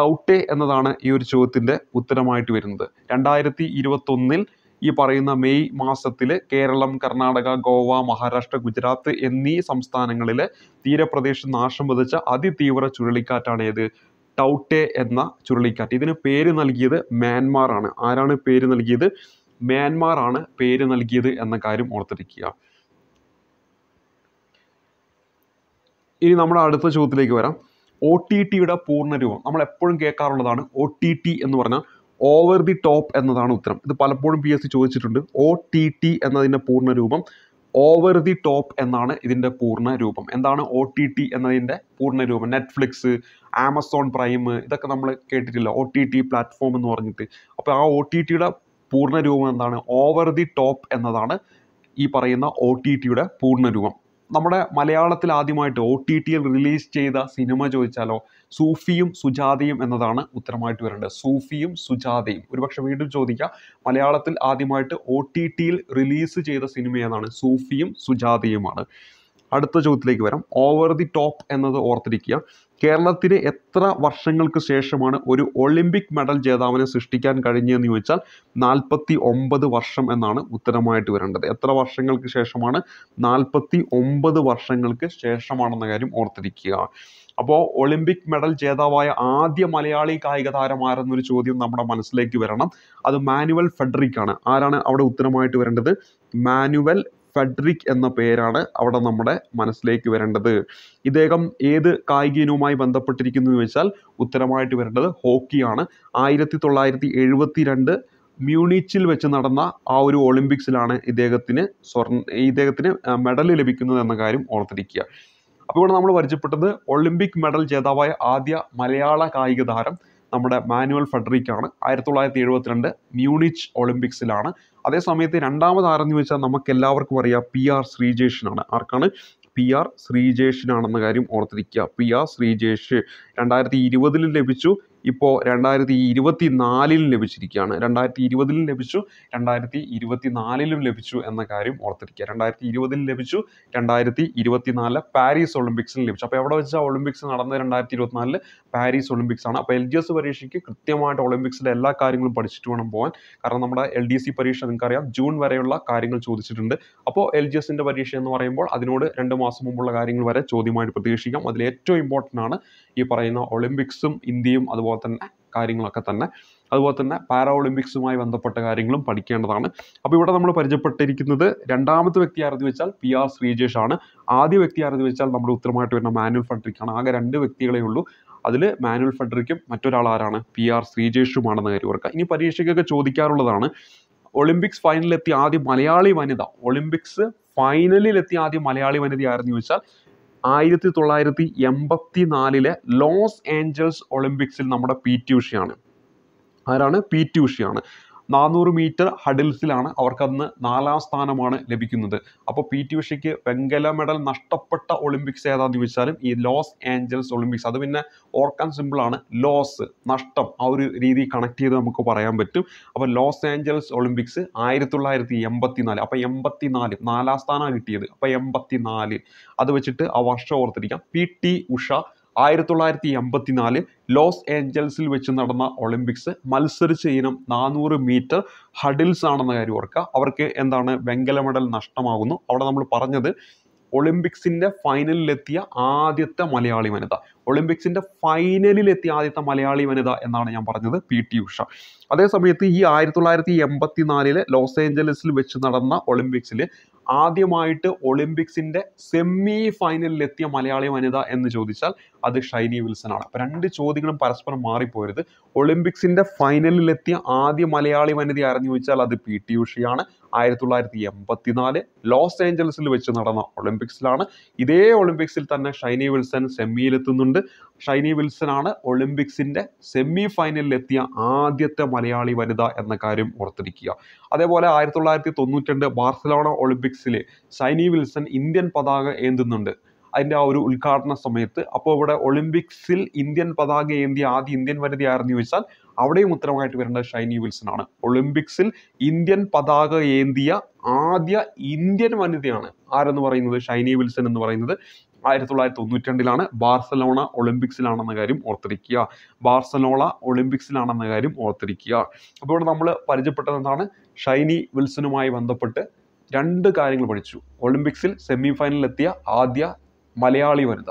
ടൗട്ടെ എന്നതാണ് ഈ ഒരു ചോദ്യത്തിൻ്റെ ഉത്തരമായിട്ട് വരുന്നത് രണ്ടായിരത്തി ഇരുപത്തൊന്നിൽ ഈ പറയുന്ന മെയ് മാസത്തിൽ കേരളം കർണാടക ഗോവ മഹാരാഷ്ട്ര ഗുജറാത്ത് എന്നീ സംസ്ഥാനങ്ങളിലെ തീരപ്രദേശത്ത് നാശം വിതച്ച അതിതീവ്ര ചുഴലിക്കാറ്റാണ് ഏത് ടൗട്ടെ എന്ന ചുഴലിക്കാറ്റ് ഇതിന് പേര് നൽകിയത് മ്യാൻമാറാണ് ആരാണ് പേര് നൽകിയത് മ്യാൻമാറാണ് പേര് നൽകിയത് എന്ന കാര്യം ഓർത്തിരിക്കുക ഇനി നമ്മുടെ അടുത്ത ചോദ്യത്തിലേക്ക് വരാം ഒ ടി ടിയുടെ പൂർണ്ണരൂപം നമ്മൾ എപ്പോഴും കേൾക്കാറുള്ളതാണ് ഒ ടി ടി എന്ന് പറഞ്ഞാൽ ഓവർ ദി ടോപ്പ് എന്നതാണ് ഉത്തരം ഇത് പലപ്പോഴും പി എസ് സി ചോദിച്ചിട്ടുണ്ട് ഒ ടി ടി എന്നതിൻ്റെ പൂർണ്ണരൂപം ഓവർ ദി ടോപ്പ് എന്നാണ് ഇതിൻ്റെ പൂർണ്ണ രൂപം എന്താണ് ഒ ടി ടി എന്നതിൻ്റെ പൂർണ്ണരൂപം നെറ്റ്ഫ്ലിക്സ് ആമസോൺ പ്രൈം ഇതൊക്കെ നമ്മൾ കേട്ടിട്ടില്ല ഒ ടി ടി പ്ലാറ്റ്ഫോം എന്ന് പറഞ്ഞിട്ട് അപ്പോൾ ആ ഒ ടി ടിയുടെ പൂർണ്ണരൂപം എന്താണ് ഓവർ ദി ടോപ്പ് എന്നതാണ് ഈ പറയുന്ന ഒ ടി ടിയുടെ പൂർണ്ണരൂപം നമ്മുടെ മലയാളത്തിൽ ആദ്യമായിട്ട് ഒ ടി ടിയിൽ റിലീസ് ചെയ്ത സിനിമ ചോദിച്ചാലോ സൂഫിയും സുജാതയും എന്നതാണ് ഉത്തരമായിട്ട് വരേണ്ടത് സൂഫിയും സുജാതയും ഒരുപക്ഷെ വീണ്ടും ചോദിക്കാം മലയാളത്തിൽ ആദ്യമായിട്ട് ഒ ടി ടിയിൽ റിലീസ് ചെയ്ത സിനിമ ഏതാണ് സൂഫിയും സുജാതയുമാണ് അടുത്ത ചോദ്യത്തിലേക്ക് വരാം ഓവർ ദി ടോപ്പ് എന്നത് ഓർത്തിരിക്കുക കേരളത്തിന് എത്ര വർഷങ്ങൾക്ക് ശേഷമാണ് ഒരു ഒളിമ്പിക് മെഡൽ ജേതാവിനെ സൃഷ്ടിക്കാൻ കഴിഞ്ഞതെന്ന് ചോദിച്ചാൽ നാൽപ്പത്തി ഒമ്പത് വർഷം എന്നാണ് ഉത്തരമായിട്ട് വരേണ്ടത് എത്ര വർഷങ്ങൾക്ക് ശേഷമാണ് നാൽപ്പത്തി ഒമ്പത് വർഷങ്ങൾക്ക് ശേഷമാണെന്ന കാര്യം ഓർത്തിരിക്കുക അപ്പോൾ ഒളിമ്പിക് മെഡൽ ജേതാവായ ആദ്യ മലയാളി കായിക താരമാരെന്നൊരു ചോദ്യം നമ്മുടെ മനസ്സിലേക്ക് വരണം അത് മാനുവൽ ഫെഡറിക് ആണ് ആരാണ് അവിടെ ഉത്തരമായിട്ട് വരേണ്ടത് മാനുവൽ ഫെഡറിക് എന്ന പേരാണ് അവിടെ നമ്മുടെ മനസ്സിലേക്ക് വരേണ്ടത് ഇദ്ദേഹം ഏത് കായിക ഇനവുമായി ബന്ധപ്പെട്ടിരിക്കുന്നു എന്ന് വെച്ചാൽ ഉത്തരമായിട്ട് വരേണ്ടത് ഹോക്കിയാണ് ആയിരത്തി തൊള്ളായിരത്തി എഴുപത്തി രണ്ട് മ്യൂണിച്ചിൽ വെച്ച് നടന്ന ആ ഒരു ഒളിമ്പിക്സിലാണ് ഇദ്ദേഹത്തിന് സ്വർണ്ണ ഇദ്ദേഹത്തിന് മെഡൽ ലഭിക്കുന്നത് എന്ന കാര്യം ഓർത്തിരിക്കുക അപ്പോൾ ഇവിടെ നമ്മൾ പരിചയപ്പെട്ടത് ഒളിമ്പിക് മെഡൽ ജേതാവായ ആദ്യ മലയാള കായിക താരം നമ്മുടെ മാനുവൽ ആണ് ആയിരത്തി തൊള്ളായിരത്തി എഴുപത്തിരണ്ട് മ്യൂണിച്ച് ഒളിമ്പിക്സിലാണ് അതേസമയത്ത് രണ്ടാമത് ആരെന്ന് വെച്ചാൽ നമുക്ക് എല്ലാവർക്കും അറിയാം പി ആർ ആണ് ആർക്കാണ് പി ആർ ശ്രീജേഷിനാണെന്ന കാര്യം ഓർത്തിരിക്കുക പി ആർ ശ്രീജേഷ് രണ്ടായിരത്തി ഇരുപതിൽ ലഭിച്ചു ഇപ്പോൾ രണ്ടായിരത്തി ഇരുപത്തി നാലിലും ലഭിച്ചിരിക്കുകയാണ് രണ്ടായിരത്തി ഇരുപതിലും ലഭിച്ചു രണ്ടായിരത്തി ഇരുപത്തി നാലിലും ലഭിച്ചു എന്ന കാര്യം ഓർത്തിരിക്കുക രണ്ടായിരത്തി ഇരുപതിൽ ലഭിച്ചു രണ്ടായിരത്തി ഇരുപത്തിനാലിലെ പാരീസ് ഒളിമ്പിക്സിൽ ലഭിച്ചു അപ്പോൾ എവിടെ വെച്ചാൽ ഒളിമ്പിക്സ് നടന്നത് രണ്ടായിരത്തി ഇരുപത്തിനാലിൽ പാരീസ് ഒളിമ്പിക്സ് ആണ് അപ്പോൾ എൽ എസ് പരീക്ഷയ്ക്ക് കൃത്യമായിട്ട് ഒളിമ്പിക്സിലെ എല്ലാ കാര്യങ്ങളും പഠിച്ചിട്ട് വേണം പോകാൻ കാരണം നമ്മുടെ എൽ ഡി സി പരീക്ഷ നിങ്ങൾക്കറിയാം ജൂൺ വരെയുള്ള കാര്യങ്ങൾ ചോദിച്ചിട്ടുണ്ട് അപ്പോൾ എൽ ജി എസിൻ്റെ പരീക്ഷ എന്ന് പറയുമ്പോൾ അതിനോട് രണ്ട് മാസം മുമ്പുള്ള കാര്യങ്ങൾ വരെ ചോദ്യമായിട്ട് പ്രതീക്ഷിക്കാം അതിൽ ഏറ്റവും ഇമ്പോർട്ടൻ്റ് ആണ് ഈ പറയുന്ന ഒളിമ്പിക്സും ഇന്ത്യയും അതുപോലെ അതുപോലെ തന്നെ കാര്യങ്ങളൊക്കെ തന്നെ അതുപോലെ തന്നെ പാരാ ഒളിമ്പിക്സുമായി ബന്ധപ്പെട്ട കാര്യങ്ങളും പഠിക്കേണ്ടതാണ് അപ്പോൾ ഇവിടെ നമ്മൾ പരിചയപ്പെട്ടിരിക്കുന്നത് രണ്ടാമത്തെ വ്യക്തി ആരെന്ന് വെച്ചാൽ പി ആർ ശ്രീജേഷ് ആണ് ആദ്യ വ്യക്തി ആരെന്ന് വെച്ചാൽ നമ്മുടെ ഉത്തരമായിട്ട് വരുന്ന മാനുവൽ ആണ് ആകെ രണ്ട് വ്യക്തികളെ ഉള്ളൂ അതിൽ മാനുവൽ ഫെഡറിക്കും മറ്റൊരാൾ ആരാണ് പി ആർ ശ്രീജേഷുമാണെന്ന കാര്യം ഓർക്കുക ഇനി പരീക്ഷയ്ക്കൊക്കെ ചോദിക്കാറുള്ളതാണ് ഒളിമ്പിക്സ് എത്തിയ ആദ്യ മലയാളി വനിത ഒളിമ്പിക്സ് എത്തിയ ആദ്യ മലയാളി വനിത ആരെന്ന് ചോദിച്ചാൽ ആയിരത്തി തൊള്ളായിരത്തി എൺപത്തി നാലിലെ ലോസ് ഏഞ്ചൽസ് ഒളിമ്പിക്സിൽ നമ്മുടെ പി ടി ഉഷയാണ് ആരാണ് പി ടി ഉഷയാണ് നാനൂറ് മീറ്റർ ഹഡിൽസിലാണ് അവർക്കന്ന് നാലാം സ്ഥാനമാണ് ലഭിക്കുന്നത് അപ്പോൾ പി ടി ഉഷയ്ക്ക് വെങ്കല മെഡൽ നഷ്ടപ്പെട്ട ഒളിമ്പിക്സ് ഏതാണെന്ന് ചോദിച്ചാലും ഈ ലോസ് ഏഞ്ചൽസ് ഒളിമ്പിക്സ് അത് പിന്നെ ഓർക്കാൻ സിമ്പിളാണ് ലോസ് നഷ്ടം ആ ഒരു രീതി കണക്ട് ചെയ്ത് നമുക്ക് പറയാൻ പറ്റും അപ്പോൾ ലോസ് ഏഞ്ചൽസ് ഒളിമ്പിക്സ് ആയിരത്തി തൊള്ളായിരത്തി എൺപത്തി നാല് അപ്പോൾ എൺപത്തി നാല് നാലാം സ്ഥാനമാണ് കിട്ടിയത് അപ്പോൾ എൺപത്തി നാല് അത് വെച്ചിട്ട് ആ വർഷം ഓർത്തിരിക്കാം പി ടി ഉഷ ആയിരത്തി തൊള്ളായിരത്തി നാല് ലോസ് ഏഞ്ചൽസിൽ വെച്ച് നടന്ന ഒളിമ്പിക്സ് മത്സരിച്ച ഇനം നാനൂറ് മീറ്റർ ഹഡിൽസ് ആണെന്ന കാര്യം ഓർക്കുക അവർക്ക് എന്താണ് വെങ്കല മെഡൽ നഷ്ടമാകുന്നു അവിടെ നമ്മൾ പറഞ്ഞത് ഒളിമ്പിക്സിൻ്റെ ഫൈനലിലെത്തിയ ആദ്യത്തെ മലയാളി വനിത ഒളിമ്പിക്സിൻ്റെ ഫൈനലിലെത്തിയ ആദ്യത്തെ മലയാളി വനിത എന്നാണ് ഞാൻ പറഞ്ഞത് പി ടി ഉഷ അതേസമയത്ത് ഈ ആയിരത്തി തൊള്ളായിരത്തി എൺപത്തി നാലിലെ ലോസ് ഏഞ്ചലസിൽ വെച്ച് നടന്ന ഒളിമ്പിക്സിൽ ആദ്യമായിട്ട് ഒളിമ്പിക്സിൻ്റെ സെമി എത്തിയ മലയാളി വനിത എന്ന് ചോദിച്ചാൽ അത് ഷൈനി വിൽസൺ ആണ് അപ്പോൾ രണ്ട് ചോദ്യങ്ങളും പരസ്പരം മാറിപ്പോരുത് ഒളിമ്പിക്സിൻ്റെ എത്തിയ ആദ്യ മലയാളി വനിത ആരെന്ന് ചോദിച്ചാൽ അത് പി ടി ഉഷയാണ് ആയിരത്തി തൊള്ളായിരത്തി എൺപത്തിനാല് ലോസ് ഏഞ്ചൽസിൽ വെച്ച് നടന്ന ഒളിമ്പിക്സിലാണ് ഇതേ ഒളിമ്പിക്സിൽ തന്നെ ഷൈനി വിൽസൺ സെമിയിലെത്തുന്നുണ്ട് ഷൈനി വിൽസൺ ആണ് ഒളിമ്പിക്സിന്റെ സെമി ഫൈനലിൽ എത്തിയ ആദ്യത്തെ മലയാളി വനിത എന്ന കാര്യം ഓർത്തിരിക്കുക അതേപോലെ ആയിരത്തി തൊള്ളായിരത്തി തൊണ്ണൂറ്റി ബാർസലോണ ഒളിമ്പിക്സിൽ ഷൈനി വിൽസൺ ഇന്ത്യൻ പതാക ഏന്തുന്നുണ്ട് അതിൻ്റെ ആ ഒരു ഉദ്ഘാടന സമയത്ത് അപ്പോൾ ഇവിടെ ഒളിമ്പിക്സിൽ ഇന്ത്യൻ പതാക ഏന്തിയ ആദ്യ ഇന്ത്യൻ വനിതയായിരുന്നു ചോദിച്ചാൽ അവിടെയും ഉത്തരവായിട്ട് വരുന്നത് ഷൈനി വിൽസൺ ആണ് ഒളിമ്പിക്സിൽ ഇന്ത്യൻ പതാക ഏന്തിയ ആദ്യ ഇന്ത്യൻ വനിതയാണ് ആരെന്ന് പറയുന്നത് ഷൈനി വിൽസൺ എന്ന് പറയുന്നത് ആയിരത്തി തൊള്ളായിരത്തി തൊണ്ണൂറ്റി രണ്ടിലാണ് ബാർസലോണ ഒളിമ്പിക്സിലാണെന്ന കാര്യം ഓർത്തിരിക്കുക ബാർസലോണ ഒളിമ്പിക്സിലാണെന്ന കാര്യം ഓർത്തിരിക്കുക അപ്പോൾ ഇവിടെ നമ്മൾ പരിചയപ്പെട്ടത് എന്താണ് ഷൈനി വിൽസണുമായി ബന്ധപ്പെട്ട് രണ്ട് കാര്യങ്ങൾ പഠിച്ചു ഒളിമ്പിക്സിൽ സെമി ഫൈനലിലെത്തിയ ആദ്യ മലയാളി വനിത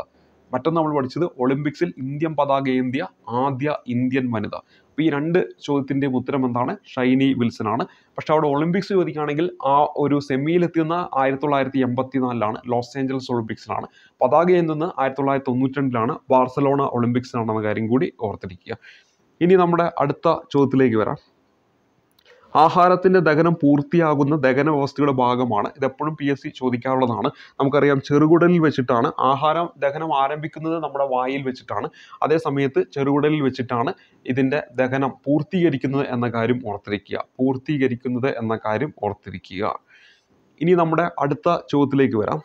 മറ്റൊന്ന് നമ്മൾ പഠിച്ചത് ഒളിമ്പിക്സിൽ ഇന്ത്യൻ പതാക ഏന്തിയ ആദ്യ ഇന്ത്യൻ വനിത അപ്പോൾ ഈ രണ്ട് ചോദ്യത്തിൻ്റെയും ഉത്തരം എന്താണ് ഷൈനി വിൽസൺ ആണ് പക്ഷെ അവിടെ ഒളിമ്പിക്സ് ചോദിക്കുകയാണെങ്കിൽ ആ ഒരു സെമിയിലെത്തുന്ന ആയിരത്തി തൊള്ളായിരത്തി എൺപത്തി നാലിലാണ് ലോസ് ഏഞ്ചൽസ് ഒളിമ്പിക്സിലാണ് പതാക ഏന്തുന്ന ആയിരത്തി തൊള്ളായിരത്തി തൊണ്ണൂറ്റി രണ്ടിലാണ് ബാർസലോണ ഒളിമ്പിക്സ് നടന്ന കാര്യം കൂടി ഓർത്തിരിക്കുക ഇനി നമ്മുടെ അടുത്ത ചോദ്യത്തിലേക്ക് വരാം ആഹാരത്തിൻ്റെ ദഹനം പൂർത്തിയാകുന്ന ദഹന വ്യവസ്ഥയുടെ ഭാഗമാണ് ഇതെപ്പോഴും പി എസ് സി ചോദിക്കാറുള്ളതാണ് നമുക്കറിയാം ചെറുകുടലിൽ വെച്ചിട്ടാണ് ആഹാരം ദഹനം ആരംഭിക്കുന്നത് നമ്മുടെ വായിൽ വെച്ചിട്ടാണ് അതേ സമയത്ത് ചെറുകുടലിൽ വെച്ചിട്ടാണ് ഇതിൻ്റെ ദഹനം പൂർത്തീകരിക്കുന്നത് എന്ന കാര്യം ഓർത്തിരിക്കുക പൂർത്തീകരിക്കുന്നത് എന്ന കാര്യം ഓർത്തിരിക്കുക ഇനി നമ്മുടെ അടുത്ത ചോദ്യത്തിലേക്ക് വരാം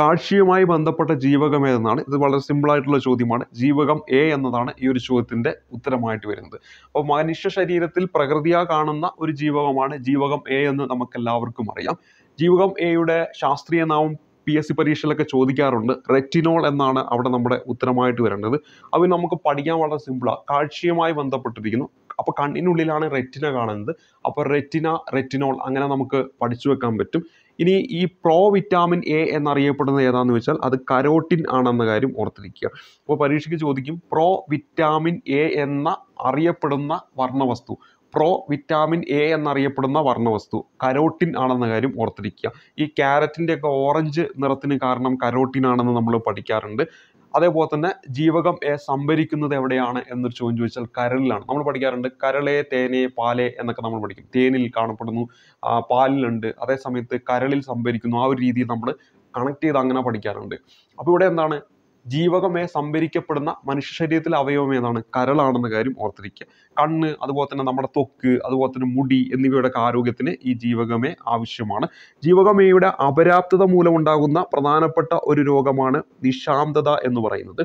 കാഴ്ചയുമായി ബന്ധപ്പെട്ട ജീവകം ഏതെന്നാണ് ഇത് വളരെ സിമ്പിൾ ആയിട്ടുള്ള ചോദ്യമാണ് ജീവകം എ എന്നതാണ് ഈ ഒരു ചോദ്യത്തിൻ്റെ ഉത്തരമായിട്ട് വരുന്നത് അപ്പോൾ മനുഷ്യ ശരീരത്തിൽ പ്രകൃതിയാ കാണുന്ന ഒരു ജീവകമാണ് ജീവകം എ എന്ന് നമുക്കെല്ലാവർക്കും അറിയാം ജീവകം എയുടെ ശാസ്ത്രീയ നാമം പി എസ് സി പരീക്ഷയിലൊക്കെ ചോദിക്കാറുണ്ട് റെറ്റിനോൾ എന്നാണ് അവിടെ നമ്മുടെ ഉത്തരമായിട്ട് വരേണ്ടത് അത് നമുക്ക് പഠിക്കാൻ വളരെ സിമ്പിളാണ് കാഴ്ചയുമായി ബന്ധപ്പെട്ടിരിക്കുന്നു അപ്പോൾ കണ്ണിനുള്ളിലാണ് റെറ്റിന കാണുന്നത് അപ്പോൾ റെറ്റിന റെറ്റിനോൾ അങ്ങനെ നമുക്ക് പഠിച്ചു വെക്കാൻ പറ്റും ഇനി ഈ പ്രോ വിറ്റാമിൻ എ എന്നറിയപ്പെടുന്നത് ഏതാണെന്ന് വെച്ചാൽ അത് കരോട്ടിൻ ആണെന്ന കാര്യം ഓർത്തിരിക്കുക അപ്പോൾ പരീക്ഷയ്ക്ക് ചോദിക്കും പ്രോ വിറ്റാമിൻ എ എന്ന അറിയപ്പെടുന്ന വർണ്ണവസ്തു പ്രോ വിറ്റാമിൻ എ എന്നറിയപ്പെടുന്ന വർണ്ണവസ്തു കരോട്ടിൻ ആണെന്ന കാര്യം ഓർത്തിരിക്കുക ഈ ക്യാരറ്റിൻ്റെ ഒക്കെ ഓറഞ്ച് നിറത്തിന് കാരണം കരോട്ടിൻ ആണെന്ന് നമ്മൾ പഠിക്കാറുണ്ട് അതേപോലെ തന്നെ ജീവകം എ സംഭരിക്കുന്നത് എവിടെയാണ് എന്നൊരു ചോദ്യം ചോദിച്ചാൽ കരളിലാണ് നമ്മൾ പഠിക്കാറുണ്ട് കരളെ തേനെ പാലെ എന്നൊക്കെ നമ്മൾ പഠിക്കും തേനിൽ കാണപ്പെടുന്നു പാലിലുണ്ട് അതേ സമയത്ത് കരളിൽ സംഭരിക്കുന്നു ആ ഒരു രീതിയിൽ നമ്മൾ കണക്ട് ചെയ്ത് അങ്ങനെ പഠിക്കാറുണ്ട് അപ്പോൾ ഇവിടെ എന്താണ് ജീവകമേ സംഭരിക്കപ്പെടുന്ന മനുഷ്യ ശരീരത്തിലെ അവയവം ഏതാണ് കരളാണെന്ന കാര്യം ഓർത്തിരിക്കുക കണ്ണ് അതുപോലെ തന്നെ നമ്മുടെ ത്വക്ക് അതുപോലെ തന്നെ മുടി എന്നിവയുടെ ആരോഗ്യത്തിന് ഈ ജീവകമേ ആവശ്യമാണ് ജീവകമേയുടെ അപര്യാപ്തത മൂലമുണ്ടാകുന്ന പ്രധാനപ്പെട്ട ഒരു രോഗമാണ് നിശാന്തത എന്ന് പറയുന്നത്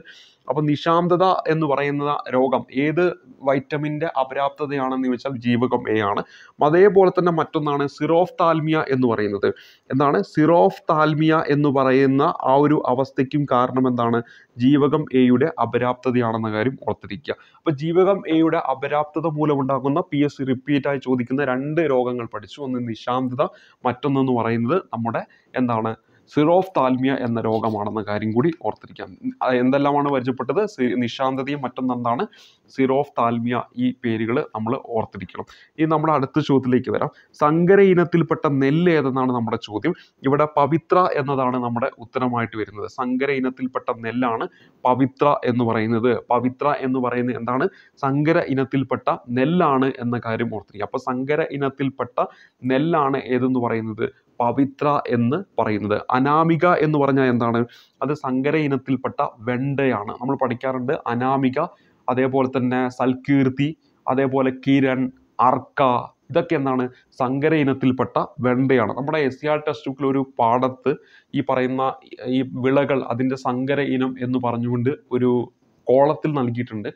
അപ്പോൾ നിശാന്തത എന്ന് പറയുന്ന രോഗം ഏത് വൈറ്റമിൻ്റെ അപരാപ്തതയാണെന്ന് ചോദിച്ചാൽ ജീവകം എ ആണ് അതേപോലെ തന്നെ മറ്റൊന്നാണ് സിറോഫ്താൽമിയ എന്ന് പറയുന്നത് എന്താണ് സിറോഫ്താൽമിയ എന്ന് പറയുന്ന ആ ഒരു അവസ്ഥയ്ക്കും കാരണം എന്താണ് ജീവകം എയുടെ അപരാപ്തതയാണെന്ന കാര്യം ഓർത്തിരിക്കുക അപ്പോൾ ജീവകം എയുടെ അപര്യാപ്തത മൂലമുണ്ടാകുന്ന പി എസ് സി റിപ്പീറ്റായി ചോദിക്കുന്ന രണ്ട് രോഗങ്ങൾ പഠിച്ചു ഒന്ന് നിശാന്തത മറ്റൊന്നെന്ന് പറയുന്നത് നമ്മുടെ എന്താണ് സിറോഫ് താൽമിയ എന്ന രോഗമാണെന്ന കാര്യം കൂടി ഓർത്തിരിക്കാം എന്തെല്ലാമാണ് പരിചയപ്പെട്ടത് നിശാന്തതയും മറ്റൊന്നെന്താണ് താൽമിയ ഈ പേരുകൾ നമ്മൾ ഓർത്തിരിക്കണം ഇനി നമ്മുടെ അടുത്ത ചോദ്യത്തിലേക്ക് വരാം സങ്കര ഇനത്തിൽപ്പെട്ട നെല്ല് ഏതെന്നാണ് നമ്മുടെ ചോദ്യം ഇവിടെ പവിത്ര എന്നതാണ് നമ്മുടെ ഉത്തരമായിട്ട് വരുന്നത് സങ്കര ഇനത്തിൽപ്പെട്ട നെല്ലാണ് പവിത്ര എന്ന് പറയുന്നത് പവിത്ര എന്ന് പറയുന്നത് എന്താണ് സങ്കര ഇനത്തിൽപ്പെട്ട നെല്ലാണ് എന്ന കാര്യം ഓർത്തിരിക്കുക അപ്പോൾ സങ്കര ഇനത്തിൽപ്പെട്ട നെല്ലാണ് ഏതെന്ന് പറയുന്നത് പവിത്ര എന്ന് പറയുന്നത് അനാമിക എന്ന് പറഞ്ഞാൽ എന്താണ് അത് സങ്കര ഇനത്തിൽപ്പെട്ട വെണ്ടയാണ് നമ്മൾ പഠിക്കാറുണ്ട് അനാമിക അതേപോലെ തന്നെ സൽകീർത്തി അതേപോലെ കിരൺ അർക്ക ഇതൊക്കെ എന്താണ് സങ്കര ഇനത്തിൽപ്പെട്ട വെണ്ടയാണ് നമ്മുടെ എസ് സി ആർ ടെക്സ്റ്റ് ബുക്കിൽ ഒരു പാടത്ത് ഈ പറയുന്ന ഈ വിളകൾ അതിൻ്റെ സങ്കര ഇനം എന്ന് പറഞ്ഞുകൊണ്ട് ഒരു കോളത്തിൽ നൽകിയിട്ടുണ്ട്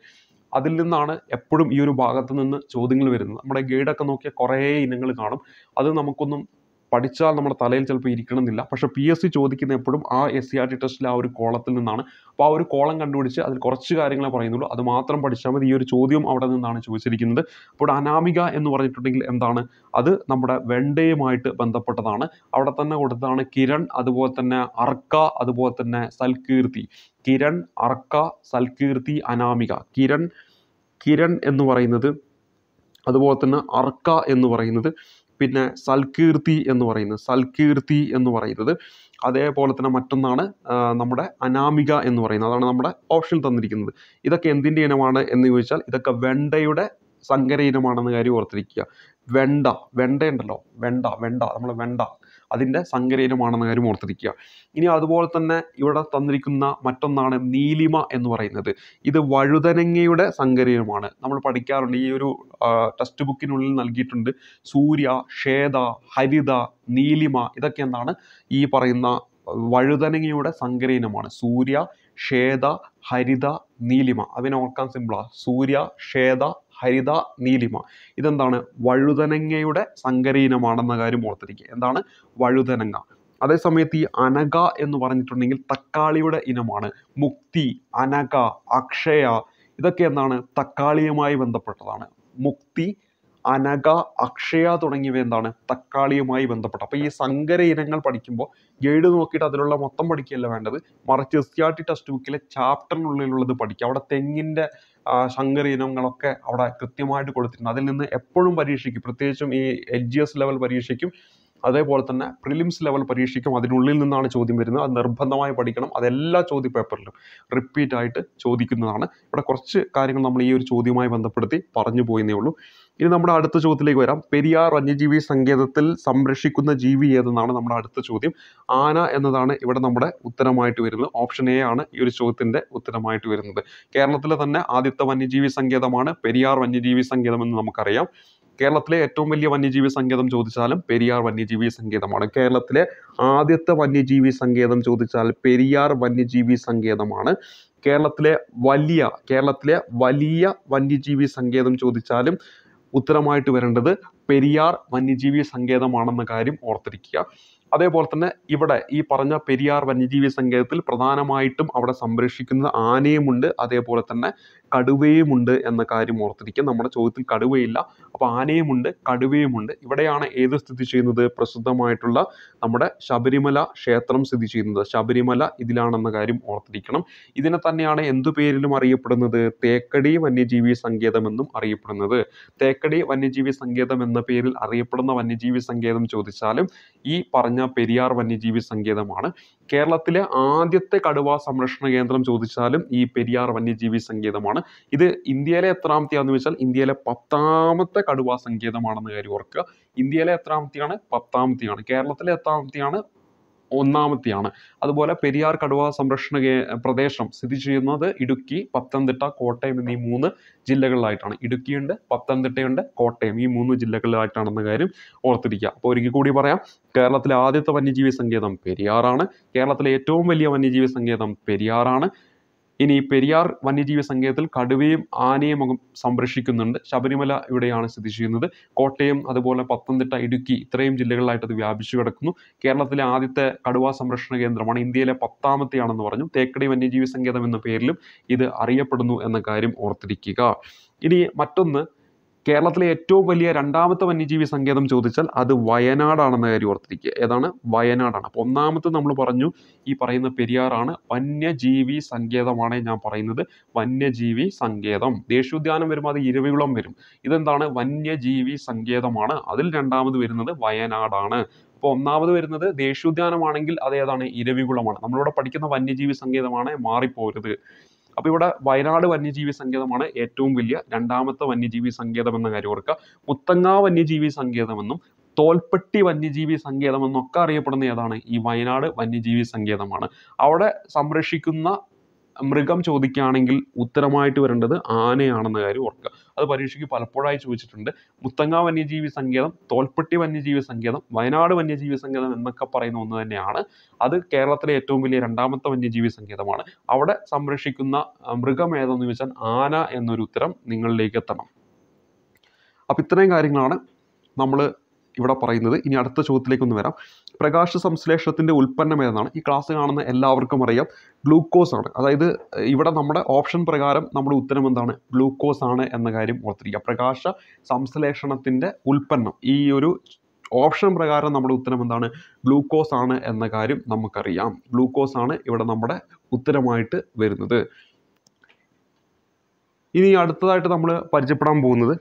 അതിൽ നിന്നാണ് എപ്പോഴും ഈ ഒരു ഭാഗത്ത് നിന്ന് ചോദ്യങ്ങൾ വരുന്നത് നമ്മുടെ ഗൈഡൊക്കെ നോക്കിയാൽ കുറേ ഇനങ്ങൾ കാണും അത് നമുക്കൊന്നും പഠിച്ചാൽ നമ്മുടെ തലയിൽ ചിലപ്പോൾ ഇരിക്കണമെന്നില്ല പക്ഷെ പി എസ് സി ചോദിക്കുന്ന എപ്പോഴും ആ എസ് സി ആർ ടി ടെസ്റ്റിലെ ആ ഒരു കോളത്തിൽ നിന്നാണ് അപ്പോൾ ആ ഒരു കോളം കണ്ടുപിടിച്ച് അതിൽ കുറച്ച് കാര്യങ്ങളെ പറയുന്നുള്ളൂ അത് മാത്രം പഠിച്ചാൽ മതി ഈ ഒരു ചോദ്യം അവിടെ നിന്നാണ് ചോദിച്ചിരിക്കുന്നത് അപ്പോൾ അനാമിക എന്ന് പറഞ്ഞിട്ടുണ്ടെങ്കിൽ എന്താണ് അത് നമ്മുടെ വെണ്ടയുമായിട്ട് ബന്ധപ്പെട്ടതാണ് അവിടെ തന്നെ കൊടുത്തതാണ് കിരൺ അതുപോലെ തന്നെ അർക്ക അതുപോലെ തന്നെ സൽകീർത്തി കിരൺ അർക്ക സൽകീർത്തി അനാമിക കിരൺ കിരൺ എന്ന് പറയുന്നത് അതുപോലെ തന്നെ അർക്ക എന്ന് പറയുന്നത് പിന്നെ സൽകീർത്തി എന്ന് പറയുന്നത് സൽകീർത്തി എന്ന് പറയുന്നത് അതേപോലെ തന്നെ മറ്റൊന്നാണ് നമ്മുടെ അനാമിക എന്ന് പറയുന്നത് അതാണ് നമ്മുടെ ഓപ്ഷൻ തന്നിരിക്കുന്നത് ഇതൊക്കെ എന്തിൻ്റെ ഇനമാണ് എന്ന് ചോദിച്ചാൽ ഇതൊക്കെ വെണ്ടയുടെ സങ്കര ഇനമാണെന്ന കാര്യം ഓർത്തിരിക്കുക വെണ്ട വെണ്ടയുണ്ടല്ലോ വെണ്ട വെണ്ട നമ്മൾ വെണ്ട അതിൻ്റെ സങ്കരയിലുമാണെന്ന കാര്യം ഓർത്തിരിക്കുക ഇനി അതുപോലെ തന്നെ ഇവിടെ തന്നിരിക്കുന്ന മറ്റൊന്നാണ് നീലിമ എന്ന് പറയുന്നത് ഇത് വഴുതനങ്ങയുടെ സങ്കരയിലുമാണ് നമ്മൾ പഠിക്കാറുണ്ട് ഈ ഒരു ടെക്സ്റ്റ് ബുക്കിനുള്ളിൽ നൽകിയിട്ടുണ്ട് സൂര്യ ഷേത ഹരിത നീലിമ ഇതൊക്കെ എന്താണ് ഈ പറയുന്ന വഴുതനങ്ങയുടെ സങ്കരയിനമാണ് സൂര്യ ഷേത ഹരിത നീലിമ അതിനെ ഓർക്കാൻ സിമ്പിളാണ് സൂര്യ ഷേത ഹരിത നീലിമ ഇതെന്താണ് വഴുതനങ്ങയുടെ സങ്കരീനമാണെന്ന കാര്യം ഓർത്തിരിക്കുക എന്താണ് വഴുതനങ്ങ അതേസമയത്ത് ഈ അനക എന്ന് പറഞ്ഞിട്ടുണ്ടെങ്കിൽ തക്കാളിയുടെ ഇനമാണ് മുക്തി അനക അക്ഷയ ഇതൊക്കെ എന്താണ് തക്കാളിയുമായി ബന്ധപ്പെട്ടതാണ് മുക്തി അനക അക്ഷയ തുടങ്ങിയവ എന്താണ് തക്കാളിയുമായി ബന്ധപ്പെട്ട അപ്പോൾ ഈ സങ്കര ഇനങ്ങൾ പഠിക്കുമ്പോൾ ഗൈഡ് നോക്കിയിട്ട് അതിലുള്ള മൊത്തം പഠിക്കുകയല്ല വേണ്ടത് മറിച്ച് S C R T text ബുക്കിലെ ചാപ്റ്ററിനുള്ളിലുള്ളത് പഠിക്കുക അവിടെ തെങ്ങിൻ്റെ സങ്കര ഇനങ്ങളൊക്കെ അവിടെ കൃത്യമായിട്ട് കൊടുത്തിട്ടുണ്ട് അതിൽ നിന്ന് എപ്പോഴും പരീക്ഷയ്ക്ക് പ്രത്യേകിച്ചും ഈ എൽ ജി എസ് ലെവൽ പരീക്ഷയ്ക്കും അതേപോലെ തന്നെ പ്രിലിംസ് ലെവൽ പരീക്ഷയ്ക്കും അതിനുള്ളിൽ നിന്നാണ് ചോദ്യം വരുന്നത് അത് നിർബന്ധമായി പഠിക്കണം അതെല്ലാ ചോദ്യ പേപ്പറിലും റിപ്പീറ്റ് ആയിട്ട് ചോദിക്കുന്നതാണ് ഇവിടെ കുറച്ച് കാര്യങ്ങൾ നമ്മൾ ഈ ഒരു ചോദ്യവുമായി ബന്ധപ്പെടുത്തി പറഞ്ഞു പോയെന്നേ ഉള്ളൂ ഇനി നമ്മുടെ അടുത്ത ചോദ്യത്തിലേക്ക് വരാം പെരിയാർ വന്യജീവി സങ്കേതത്തിൽ സംരക്ഷിക്കുന്ന ജീവി ഏതെന്നാണ് നമ്മുടെ അടുത്ത ചോദ്യം ആന എന്നതാണ് ഇവിടെ നമ്മുടെ ഉത്തരമായിട്ട് വരുന്നത് ഓപ്ഷൻ എ ആണ് ഈ ഒരു ചോദ്യത്തിൻ്റെ ഉത്തരമായിട്ട് വരുന്നത് കേരളത്തിലെ തന്നെ ആദ്യത്തെ വന്യജീവി സങ്കേതമാണ് പെരിയാർ വന്യജീവി സങ്കേതം എന്ന് നമുക്കറിയാം കേരളത്തിലെ ഏറ്റവും വലിയ വന്യജീവി സങ്കേതം ചോദിച്ചാലും പെരിയാർ വന്യജീവി സങ്കേതമാണ് കേരളത്തിലെ ആദ്യത്തെ വന്യജീവി സങ്കേതം ചോദിച്ചാൽ പെരിയാർ വന്യജീവി സങ്കേതമാണ് കേരളത്തിലെ വലിയ കേരളത്തിലെ വലിയ വന്യജീവി സങ്കേതം ചോദിച്ചാലും ഉത്തരമായിട്ട് വരേണ്ടത് പെരിയാർ വന്യജീവി സങ്കേതമാണെന്ന കാര്യം ഓർത്തിരിക്കുക അതേപോലെ തന്നെ ഇവിടെ ഈ പറഞ്ഞ പെരിയാർ വന്യജീവി സങ്കേതത്തിൽ പ്രധാനമായിട്ടും അവിടെ സംരക്ഷിക്കുന്ന ആനയുമുണ്ട് അതേപോലെ തന്നെ കടുവയുമുണ്ട് എന്ന കാര്യം ഓർത്തിരിക്കുക നമ്മുടെ ചോദ്യത്തിൽ കടുവയില്ല അപ്പോൾ ആനയുമുണ്ട് കടുവയുമുണ്ട് ഇവിടെയാണ് ഏത് സ്ഥിതി ചെയ്യുന്നത് പ്രസിദ്ധമായിട്ടുള്ള നമ്മുടെ ശബരിമല ക്ഷേത്രം സ്ഥിതി ചെയ്യുന്നത് ശബരിമല ഇതിലാണെന്ന കാര്യം ഓർത്തിരിക്കണം ഇതിനെ തന്നെയാണ് എന്തു പേരിലും അറിയപ്പെടുന്നത് തേക്കടി വന്യജീവി സങ്കേതം എന്നും അറിയപ്പെടുന്നത് തേക്കടി വന്യജീവി സങ്കേതം എന്ന പേരിൽ അറിയപ്പെടുന്ന വന്യജീവി സങ്കേതം ചോദിച്ചാലും ഈ പറഞ്ഞ പെരിയാർ വന്യജീവി സങ്കേതമാണ് കേരളത്തിലെ ആദ്യത്തെ കടുവ സംരക്ഷണ കേന്ദ്രം ചോദിച്ചാലും ഈ പെരിയാർ വന്യജീവി സങ്കേതമാണ് ഇത് ഇന്ത്യയിലെ എത്രാമത്തെയാണെന്ന് വെച്ചാൽ ഇന്ത്യയിലെ പത്താമത്തെ കടുവ സങ്കേതമാണെന്ന കാര്യം ഓർക്കുക ഇന്ത്യയിലെ എത്രാമത്തെയാണ് പത്താമത്തെയാണ് കേരളത്തിലെ എത്രാമത്തെയാണ് ഒന്നാമത്തെയാണ് അതുപോലെ പെരിയാർ കടുവ സംരക്ഷണ പ്രദേശം സ്ഥിതി ചെയ്യുന്നത് ഇടുക്കി പത്തനംതിട്ട കോട്ടയം എന്നീ മൂന്ന് ജില്ലകളിലായിട്ടാണ് ഇടുക്കിയുണ്ട് പത്തനംതിട്ടയുണ്ട് കോട്ടയം ഈ മൂന്ന് ജില്ലകളിലായിട്ടാണെന്ന കാര്യം ഓർത്തിരിക്കുക അപ്പോൾ ഒരിക്കൽ കൂടി പറയാം കേരളത്തിലെ ആദ്യത്തെ വന്യജീവി സങ്കേതം പെരിയാറാണ് കേരളത്തിലെ ഏറ്റവും വലിയ വന്യജീവി സങ്കേതം പെരിയാറാണ് ഇനി പെരിയാർ വന്യജീവി സങ്കേതത്തിൽ കടുവയും ആനയും സംരക്ഷിക്കുന്നുണ്ട് ശബരിമല ഇവിടെയാണ് സ്ഥിതി ചെയ്യുന്നത് കോട്ടയം അതുപോലെ പത്തനംതിട്ട ഇടുക്കി ഇത്രയും ജില്ലകളിലായിട്ട് അത് വ്യാപിച്ചു കിടക്കുന്നു കേരളത്തിലെ ആദ്യത്തെ കടുവ സംരക്ഷണ കേന്ദ്രമാണ് ഇന്ത്യയിലെ പത്താമത്തെയാണെന്ന് പറഞ്ഞു തേക്കടി വന്യജീവി സങ്കേതം എന്ന പേരിലും ഇത് അറിയപ്പെടുന്നു എന്ന കാര്യം ഓർത്തിരിക്കുക ഇനി മറ്റൊന്ന് കേരളത്തിലെ ഏറ്റവും വലിയ രണ്ടാമത്തെ വന്യജീവി സങ്കേതം ചോദിച്ചാൽ അത് വയനാടാണെന്ന കാര്യം ഓർത്തിരിക്കുക ഏതാണ് വയനാടാണ് അപ്പോൾ ഒന്നാമത്തെ നമ്മൾ പറഞ്ഞു ഈ പറയുന്ന പെരിയാറാണ് വന്യജീവി സങ്കേതമാണ് ഞാൻ പറയുന്നത് വന്യജീവി സങ്കേതം ദേശീയോദ്യാനം വരുമ്പോൾ അത് ഇരവികുളം വരും ഇതെന്താണ് വന്യജീവി സങ്കേതമാണ് അതിൽ രണ്ടാമത് വരുന്നത് വയനാടാണ് അപ്പോൾ ഒന്നാമത് വരുന്നത് ദേശീയോദ്യാനമാണെങ്കിൽ അത് ഏതാണ് ഇരവികുളമാണ് നമ്മളിവിടെ പഠിക്കുന്ന വന്യജീവി സങ്കേതമാണ് മാറിപ്പോരുത് അപ്പോൾ ഇവിടെ വയനാട് വന്യജീവി സങ്കേതമാണ് ഏറ്റവും വലിയ രണ്ടാമത്തെ വന്യജീവി സങ്കേതം എന്ന കാര്യം ഓർക്കുക മുത്തങ്ങ വന്യജീവി സങ്കേതമെന്നും തോൽപ്പെട്ടി വന്യജീവി സങ്കേതം എന്നൊക്കെ അറിയപ്പെടുന്ന ഏതാണ് ഈ വയനാട് വന്യജീവി സങ്കേതമാണ് അവിടെ സംരക്ഷിക്കുന്ന മൃഗം ചോദിക്കുകയാണെങ്കിൽ ഉത്തരമായിട്ട് വരേണ്ടത് ആനയാണെന്ന കാര്യം ഓർക്കുക അത് പരീക്ഷയ്ക്ക് പലപ്പോഴായി ചോദിച്ചിട്ടുണ്ട് മുത്തങ്ങ വന്യജീവി സങ്കേതം തോൽപ്പെട്ടി വന്യജീവി സങ്കേതം വയനാട് വന്യജീവി സങ്കേതം എന്നൊക്കെ പറയുന്ന ഒന്ന് തന്നെയാണ് അത് കേരളത്തിലെ ഏറ്റവും വലിയ രണ്ടാമത്തെ വന്യജീവി സങ്കേതമാണ് അവിടെ സംരക്ഷിക്കുന്ന മൃഗം ഏതെന്ന് ചോദിച്ചാൽ ആന എന്നൊരു ഉത്തരം നിങ്ങളിലേക്ക് എത്തണം അപ്പം ഇത്രയും കാര്യങ്ങളാണ് നമ്മൾ ഇവിടെ പറയുന്നത് ഇനി അടുത്ത ചോദ്യത്തിലേക്ക് ഒന്ന് വരാം പ്രകാശ സംശ്ലേഷണത്തിൻ്റെ ഉൽപ്പന്നം ഏതാണ് ഈ ക്ലാസ് കാണുന്ന എല്ലാവർക്കും അറിയാം ഗ്ലൂക്കോസ് ആണ് അതായത് ഇവിടെ നമ്മുടെ ഓപ്ഷൻ പ്രകാരം നമ്മുടെ ഉത്തരം എന്താണ് ഗ്ലൂക്കോസ് ആണ് എന്ന കാര്യം ഓർത്തിരിക്കുക പ്രകാശ സംശ്ലേഷണത്തിൻ്റെ ഉൽപ്പന്നം ഈ ഒരു ഓപ്ഷൻ പ്രകാരം നമ്മുടെ ഉത്തരം എന്താണ് ഗ്ലൂക്കോസ് ആണ് എന്ന കാര്യം നമുക്കറിയാം ഗ്ലൂക്കോസ് ആണ് ഇവിടെ നമ്മുടെ ഉത്തരമായിട്ട് വരുന്നത് ഇനി അടുത്തതായിട്ട് നമ്മൾ പരിചയപ്പെടാൻ പോകുന്നത്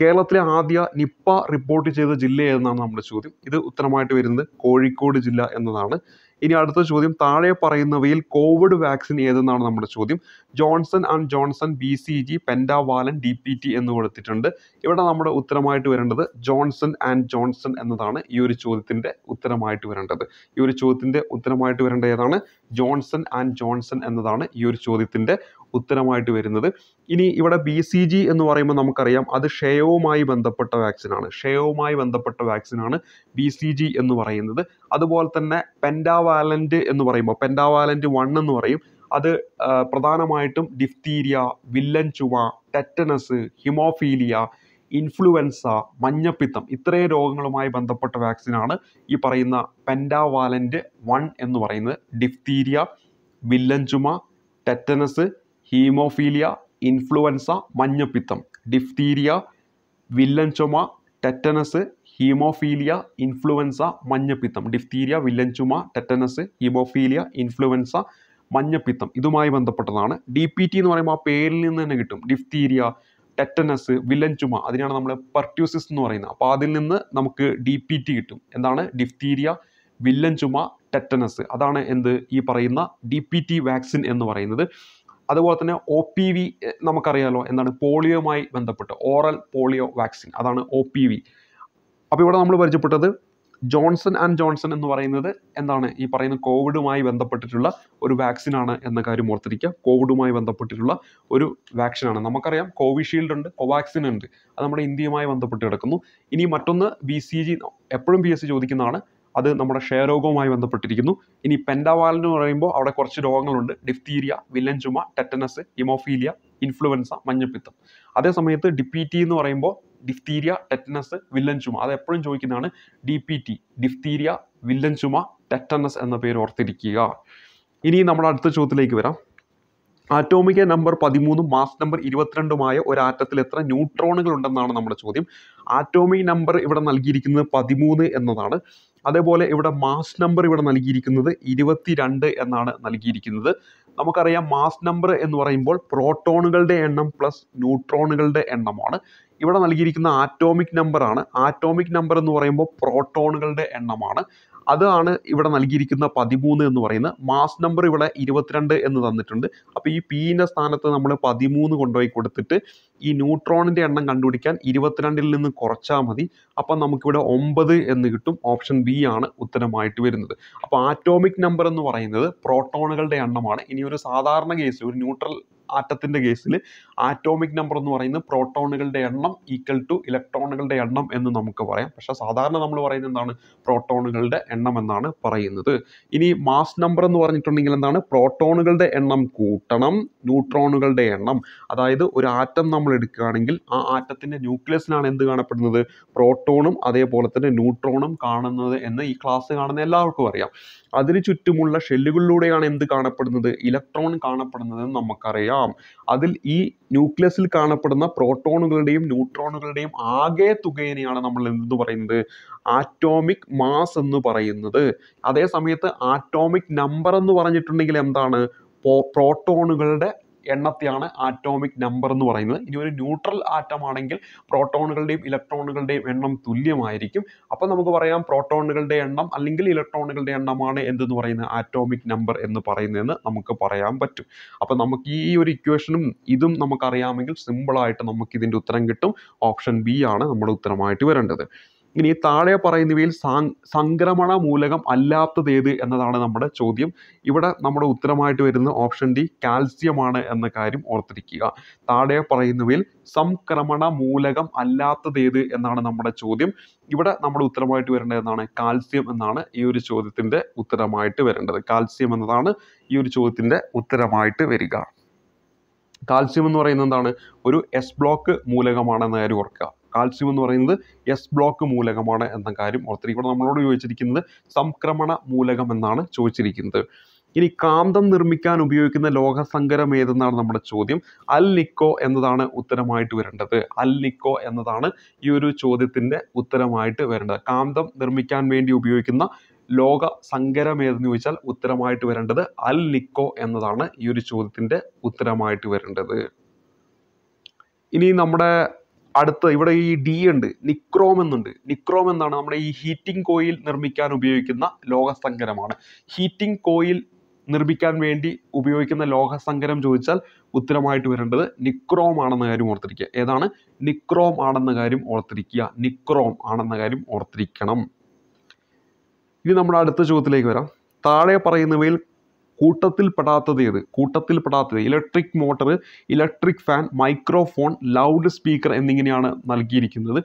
കേരളത്തിലെ ആദ്യ നിപ്പ റിപ്പോർട്ട് ചെയ്ത ജില്ല ഏതെന്നാണ് നമ്മുടെ ചോദ്യം ഇത് ഉത്തരമായിട്ട് വരുന്നത് കോഴിക്കോട് ജില്ല എന്നതാണ് ഇനി അടുത്ത ചോദ്യം താഴെ പറയുന്നവയിൽ കോവിഡ് വാക്സിൻ ഏതെന്നാണ് നമ്മുടെ ചോദ്യം Johnson and Johnson B C G pentavalent D P T എന്ന് കൊടുത്തിട്ടുണ്ട് ഇവിടെ നമ്മുടെ ഉത്തരമായിട്ട് വരേണ്ടത് ജോൺസൺ ആൻഡ് ജോൺസൺ എന്നതാണ് ഈ ഒരു ചോദ്യത്തിൻ്റെ ഉത്തരമായിട്ട് വരേണ്ടത് ഈ ഒരു ചോദ്യത്തിൻ്റെ ഉത്തരമായിട്ട് വരേണ്ടത് ഏതാണ് ജോൺസൺ ആൻഡ് ജോൺസൺ എന്നതാണ് ഈ ഒരു ചോദ്യത്തിൻ്റെ ഉത്തരമായിട്ട് വരുന്നത് ഇനി ഇവിടെ ബി സി ജി എന്ന് പറയുമ്പോൾ നമുക്കറിയാം അത് ക്ഷയവുമായി ബന്ധപ്പെട്ട വാക്സിനാണ് ക്ഷയവുമായി ബന്ധപ്പെട്ട വാക്സിനാണ് ബി സി ജി എന്ന് പറയുന്നത് അതുപോലെ തന്നെ പെൻഡാവാലൻ്റ് എന്ന് പറയുമ്പോൾ പെൻഡാവാലൻ്റ് വൺ എന്ന് പറയും അത് പ്രധാനമായിട്ടും ഡിഫ്തീരിയ വില്ലൻ ചുമ ടെറ്റനസ് ഹിമോഫീലിയ ഇൻഫ്ലുവൻസ മഞ്ഞപ്പിത്തം ഇത്രയും രോഗങ്ങളുമായി ബന്ധപ്പെട്ട വാക്സിനാണ് ഈ പറയുന്ന പെൻഡാവാലൻ്റ് വൺ എന്ന് പറയുന്നത് ഡിഫ്തീരിയ വില്ലൻ ചുമ ടെറ്റനസ് ഹീമോഫീലിയ ഇൻഫ്ലുവൻസ മഞ്ഞപ്പിത്തം ഡിഫ്തീരിയ വില്ലൻ ചുമ ടെറ്റനസ് ഹീമോഫീലിയ ഇൻഫ്ലുവൻസ മഞ്ഞപ്പിത്തം ഡിഫ്തീരിയ വില്ലൻ ചുമ ടെറ്റനസ് ഹീമോഫീലിയ ഇൻഫ്ലുവൻസ മഞ്ഞപ്പിത്തം ഇതുമായി ബന്ധപ്പെട്ടതാണ് ഡി പി ടി എന്ന് പറയുമ്പോൾ ആ പേരിൽ നിന്ന് തന്നെ കിട്ടും ഡിഫ്തീരിയ ടെറ്റനസ് വില്ലൻ ചുമ അതിനാണ് നമ്മൾ പെർട്യൂസിസ് എന്ന് പറയുന്നത് അപ്പോൾ അതിൽ നിന്ന് നമുക്ക് ഡി പി ടി കിട്ടും എന്താണ് ഡിഫ്തീരിയ വില്ലൻ ചുമ ടെറ്റനസ് അതാണ് എന്ത് ഈ പറയുന്ന ഡി പി ടി വാക്സിൻ എന്ന് പറയുന്നത് അതുപോലെ തന്നെ ഒ പി വി നമുക്കറിയാമല്ലോ എന്താണ് പോളിയോയുമായി ബന്ധപ്പെട്ട് ഓറൽ പോളിയോ വാക്സിൻ അതാണ് ഒ പി വി അപ്പോൾ ഇവിടെ നമ്മൾ പരിചയപ്പെട്ടത് ജോൺസൺ ആൻഡ് ജോൺസൺ എന്ന് പറയുന്നത് എന്താണ് ഈ പറയുന്ന കോവിഡുമായി ബന്ധപ്പെട്ടിട്ടുള്ള ഒരു വാക്സിനാണ് എന്ന കാര്യം ഓർത്തിരിക്കുക കോവിഡുമായി ബന്ധപ്പെട്ടിട്ടുള്ള ഒരു വാക്സിനാണ് നമുക്കറിയാം കോവിഷീൽഡ് ഉണ്ട് കോവാക്സിൻ ഉണ്ട് അത് നമ്മുടെ ഇന്ത്യയുമായി ബന്ധപ്പെട്ട് കിടക്കുന്നു ഇനി മറ്റൊന്ന് ബി സി ജി എപ്പോഴും പി എസ് സി ചോദിക്കുന്നതാണ് അത് നമ്മുടെ ക്ഷയരോഗവുമായി ബന്ധപ്പെട്ടിരിക്കുന്നു ഇനി പെൻഡാവാൽ എന്ന് പറയുമ്പോൾ അവിടെ കുറച്ച് രോഗങ്ങളുണ്ട് ഡിഫ്തീരിയ വില്ലൻ ചുമ ടെറ്റനസ് ഹിമോഫീലിയ ഇൻഫ്ലുവൻസ മഞ്ഞപ്പിത്തം അതേ സമയത്ത് ഡിപിറ്റി എന്ന് പറയുമ്പോൾ ഡിഫ്തീരിയ ടെറ്റനസ് വില്ലൻ ചുമ അത് എപ്പോഴും ചോദിക്കുന്നതാണ് ഡി പി ടി ഡിഫ്തീരിയ വില്ലൻ ചുമ ടെറ്റനസ് എന്ന പേര് ഓർത്തിരിക്കുക ഇനി നമ്മൾ അടുത്ത ചോദ്യത്തിലേക്ക് വരാം ആറ്റോമിക നമ്പർ പതിമൂന്നും മാസ് നമ്പർ ഇരുപത്തിരണ്ടുമായ ഒരു ആറ്റത്തിൽ എത്ര ന്യൂട്രോണുകൾ ഉണ്ടെന്നാണ് നമ്മുടെ ചോദ്യം ആറ്റോമിക് നമ്പർ ഇവിടെ നൽകിയിരിക്കുന്നത് പതിമൂന്ന് എന്നതാണ് അതേപോലെ ഇവിടെ മാസ് നമ്പർ ഇവിടെ നൽകിയിരിക്കുന്നത് ഇരുപത്തിരണ്ട് എന്നാണ് നൽകിയിരിക്കുന്നത് നമുക്കറിയാം മാസ് നമ്പർ എന്ന് പറയുമ്പോൾ പ്രോട്ടോണുകളുടെ എണ്ണം പ്ലസ് ന്യൂട്രോണുകളുടെ എണ്ണമാണ് ഇവിടെ നൽകിയിരിക്കുന്ന ആറ്റോമിക് നമ്പർ ആണ് ആറ്റോമിക് നമ്പർ എന്ന് പറയുമ്പോൾ പ്രോട്ടോണുകളുടെ എണ്ണമാണ് അതാണ് ഇവിടെ നൽകിയിരിക്കുന്ന പതിമൂന്ന് എന്ന് പറയുന്നത് മാസ് നമ്പർ ഇവിടെ ഇരുപത്തിരണ്ട് എന്ന് തന്നിട്ടുണ്ട് അപ്പോൾ ഈ പിൻ്റെ സ്ഥാനത്ത് നമ്മൾ പതിമൂന്ന് കൊണ്ടുപോയി കൊടുത്തിട്ട് ഈ ന്യൂട്രോണിൻ്റെ എണ്ണം കണ്ടുപിടിക്കാൻ ഇരുപത്തിരണ്ടിൽ നിന്ന് കുറച്ചാൽ മതി അപ്പം നമുക്കിവിടെ ഒമ്പത് എന്ന് കിട്ടും ഓപ്ഷൻ ബി ആണ് ഉത്തരമായിട്ട് വരുന്നത് അപ്പോൾ ആറ്റോമിക് നമ്പർ എന്ന് പറയുന്നത് പ്രോട്ടോണുകളുടെ എണ്ണമാണ് ഇനി ഒരു സാധാരണ കേസ് ഒരു ന്യൂട്രൽ ആറ്റത്തിൻ്റെ കേസിൽ ആറ്റോമിക് നമ്പർ എന്ന് പറയുന്നത് പ്രോട്ടോണുകളുടെ എണ്ണം ഈക്വൽ ടു ഇലക്ട്രോണുകളുടെ എണ്ണം എന്ന് നമുക്ക് പറയാം പക്ഷെ സാധാരണ നമ്മൾ പറയുന്നത് എന്താണ് പ്രോട്ടോണുകളുടെ എണ്ണം എന്നാണ് പറയുന്നത് ഇനി മാസ് നമ്പർ എന്ന് പറഞ്ഞിട്ടുണ്ടെങ്കിൽ എന്താണ് പ്രോട്ടോണുകളുടെ എണ്ണം കൂട്ടണം ന്യൂട്രോണുകളുടെ എണ്ണം അതായത് ഒരു ആറ്റം നമ്മൾ എടുക്കുകയാണെങ്കിൽ ആ ആറ്റത്തിൻ്റെ ന്യൂക്ലിയസിലാണ് എന്ത് കാണപ്പെടുന്നത് പ്രോട്ടോണും അതേപോലെ തന്നെ ന്യൂട്രോണും കാണുന്നത് എന്ന് ഈ ക്ലാസ് കാണുന്ന എല്ലാവർക്കും അറിയാം അതിന് ചുറ്റുമുള്ള ഷെല്ലുകളിലൂടെയാണ് എന്ത് കാണപ്പെടുന്നത് ഇലക്ട്രോൺ കാണപ്പെടുന്നത് നമുക്കറിയാം നോക്കാം അതിൽ ഈ ന്യൂക്ലിയസിൽ കാണപ്പെടുന്ന പ്രോട്ടോണുകളുടെയും ന്യൂട്രോണുകളുടെയും ആകെ തുകയെയാണ് നമ്മൾ എന്ത് പറയുന്നത് ആറ്റോമിക് മാസ് എന്ന് പറയുന്നത് അതേ സമയത്ത് ആറ്റോമിക് നമ്പർ എന്ന് പറഞ്ഞിട്ടുണ്ടെങ്കിൽ എന്താണ് പ്രോട്ടോണുകളുടെ എണ്ണത്തെയാണ് ആറ്റോമിക് നമ്പർ എന്ന് പറയുന്നത് ഇനി ഒരു ന്യൂട്രൽ ആറ്റം ആണെങ്കിൽ പ്രോട്ടോണുകളുടെയും ഇലക്ട്രോണുകളുടെയും എണ്ണം തുല്യമായിരിക്കും അപ്പോൾ നമുക്ക് പറയാം പ്രോട്ടോണുകളുടെ എണ്ണം അല്ലെങ്കിൽ ഇലക്ട്രോണുകളുടെ എണ്ണമാണ് എന്തെന്ന് പറയുന്നത് ആറ്റോമിക് നമ്പർ എന്ന് പറയുന്നതെന്ന് നമുക്ക് പറയാൻ പറ്റും അപ്പോൾ നമുക്ക് ഈ ഒരു ഇക്വേഷനും ഇതും നമുക്കറിയാമെങ്കിൽ സിമ്പിളായിട്ട് നമുക്ക് ഇതിൻ്റെ ഉത്തരം കിട്ടും ഓപ്ഷൻ ബി ആണ് നമ്മുടെ ഉത്തരമായിട്ട് വരേണ്ടത് ഇനി താഴെ പറയുന്നവയിൽ സംക്രമണ മൂലകം അല്ലാത്തത് ഏത് എന്നതാണ് നമ്മുടെ ചോദ്യം ഇവിടെ നമ്മുടെ ഉത്തരമായിട്ട് വരുന്ന ഓപ്ഷൻ ഡി ആണ് എന്ന കാര്യം ഓർത്തിരിക്കുക താഴെ പറയുന്നവയിൽ സംക്രമണ മൂലകം അല്ലാത്തത് ഏത് എന്നാണ് നമ്മുടെ ചോദ്യം ഇവിടെ നമ്മുടെ ഉത്തരമായിട്ട് വരേണ്ടത് എന്താണ് കാൽസ്യം എന്നാണ് ഈ ഒരു ചോദ്യത്തിൻ്റെ ഉത്തരമായിട്ട് വരേണ്ടത് കാൽസ്യം എന്നതാണ് ഈ ഒരു ചോദ്യത്തിൻ്റെ ഉത്തരമായിട്ട് വരിക കാൽസ്യം എന്ന് പറയുന്നത് എന്താണ് ഒരു എസ് ബ്ലോക്ക് മൂലകമാണെന്ന് കാര്യം ഓർക്കുക കാൽസ്യം എന്ന് പറയുന്നത് എസ് ബ്ലോക്ക് മൂലകമാണ് എന്ന കാര്യം ഓർത്തിരിക്കും നമ്മളോട് ചോദിച്ചിരിക്കുന്നത് സംക്രമണ മൂലകം എന്നാണ് ചോദിച്ചിരിക്കുന്നത് ഇനി കാന്തം നിർമ്മിക്കാൻ ഉപയോഗിക്കുന്ന ലോഹസങ്കരം ഏതെന്നാണ് നമ്മുടെ ചോദ്യം അൽ നിക്കോ എന്നതാണ് ഉത്തരമായിട്ട് വരേണ്ടത് അൽ നിക്കോ എന്നതാണ് ഈ ഒരു ചോദ്യത്തിൻ്റെ ഉത്തരമായിട്ട് വരേണ്ടത് കാന്തം നിർമ്മിക്കാൻ വേണ്ടി ഉപയോഗിക്കുന്ന ലോക സങ്കരം ഏതെന്ന് ചോദിച്ചാൽ ഉത്തരമായിട്ട് വരേണ്ടത് അൽ നിക്കോ എന്നതാണ് ഈ ഒരു ചോദ്യത്തിൻ്റെ ഉത്തരമായിട്ട് വരേണ്ടത് ഇനി നമ്മുടെ അടുത്ത ഇവിടെ ഈ ഡി ഉണ്ട് നിക്രോം എന്നുണ്ട് നിക്രോം എന്നാണ് നമ്മുടെ ഈ ഹീറ്റിംഗ് കോയിൽ നിർമ്മിക്കാൻ ഉപയോഗിക്കുന്ന ലോഹസങ്കരമാണ് ഹീറ്റിംഗ് കോയിൽ നിർമ്മിക്കാൻ വേണ്ടി ഉപയോഗിക്കുന്ന ലോഹസങ്കരം ചോദിച്ചാൽ ഉത്തരമായിട്ട് വരേണ്ടത് നിക്രോം ആണെന്ന കാര്യം ഓർത്തിരിക്കുക ഏതാണ് നിക്രോം ആണെന്ന കാര്യം ഓർത്തിരിക്കുക നിക്രോം ആണെന്ന കാര്യം ഓർത്തിരിക്കണം ഇനി നമ്മുടെ അടുത്ത ചോദ്യത്തിലേക്ക് വരാം താഴെ പറയുന്നവയിൽ കൂട്ടത്തിൽപ്പെടാത്തത് ഏത് കൂട്ടത്തിൽപ്പെടാത്തത് electric motor electric fan microphone loud speaker എന്നിങ്ങനെയാണ് നൽകിയിരിക്കുന്നത്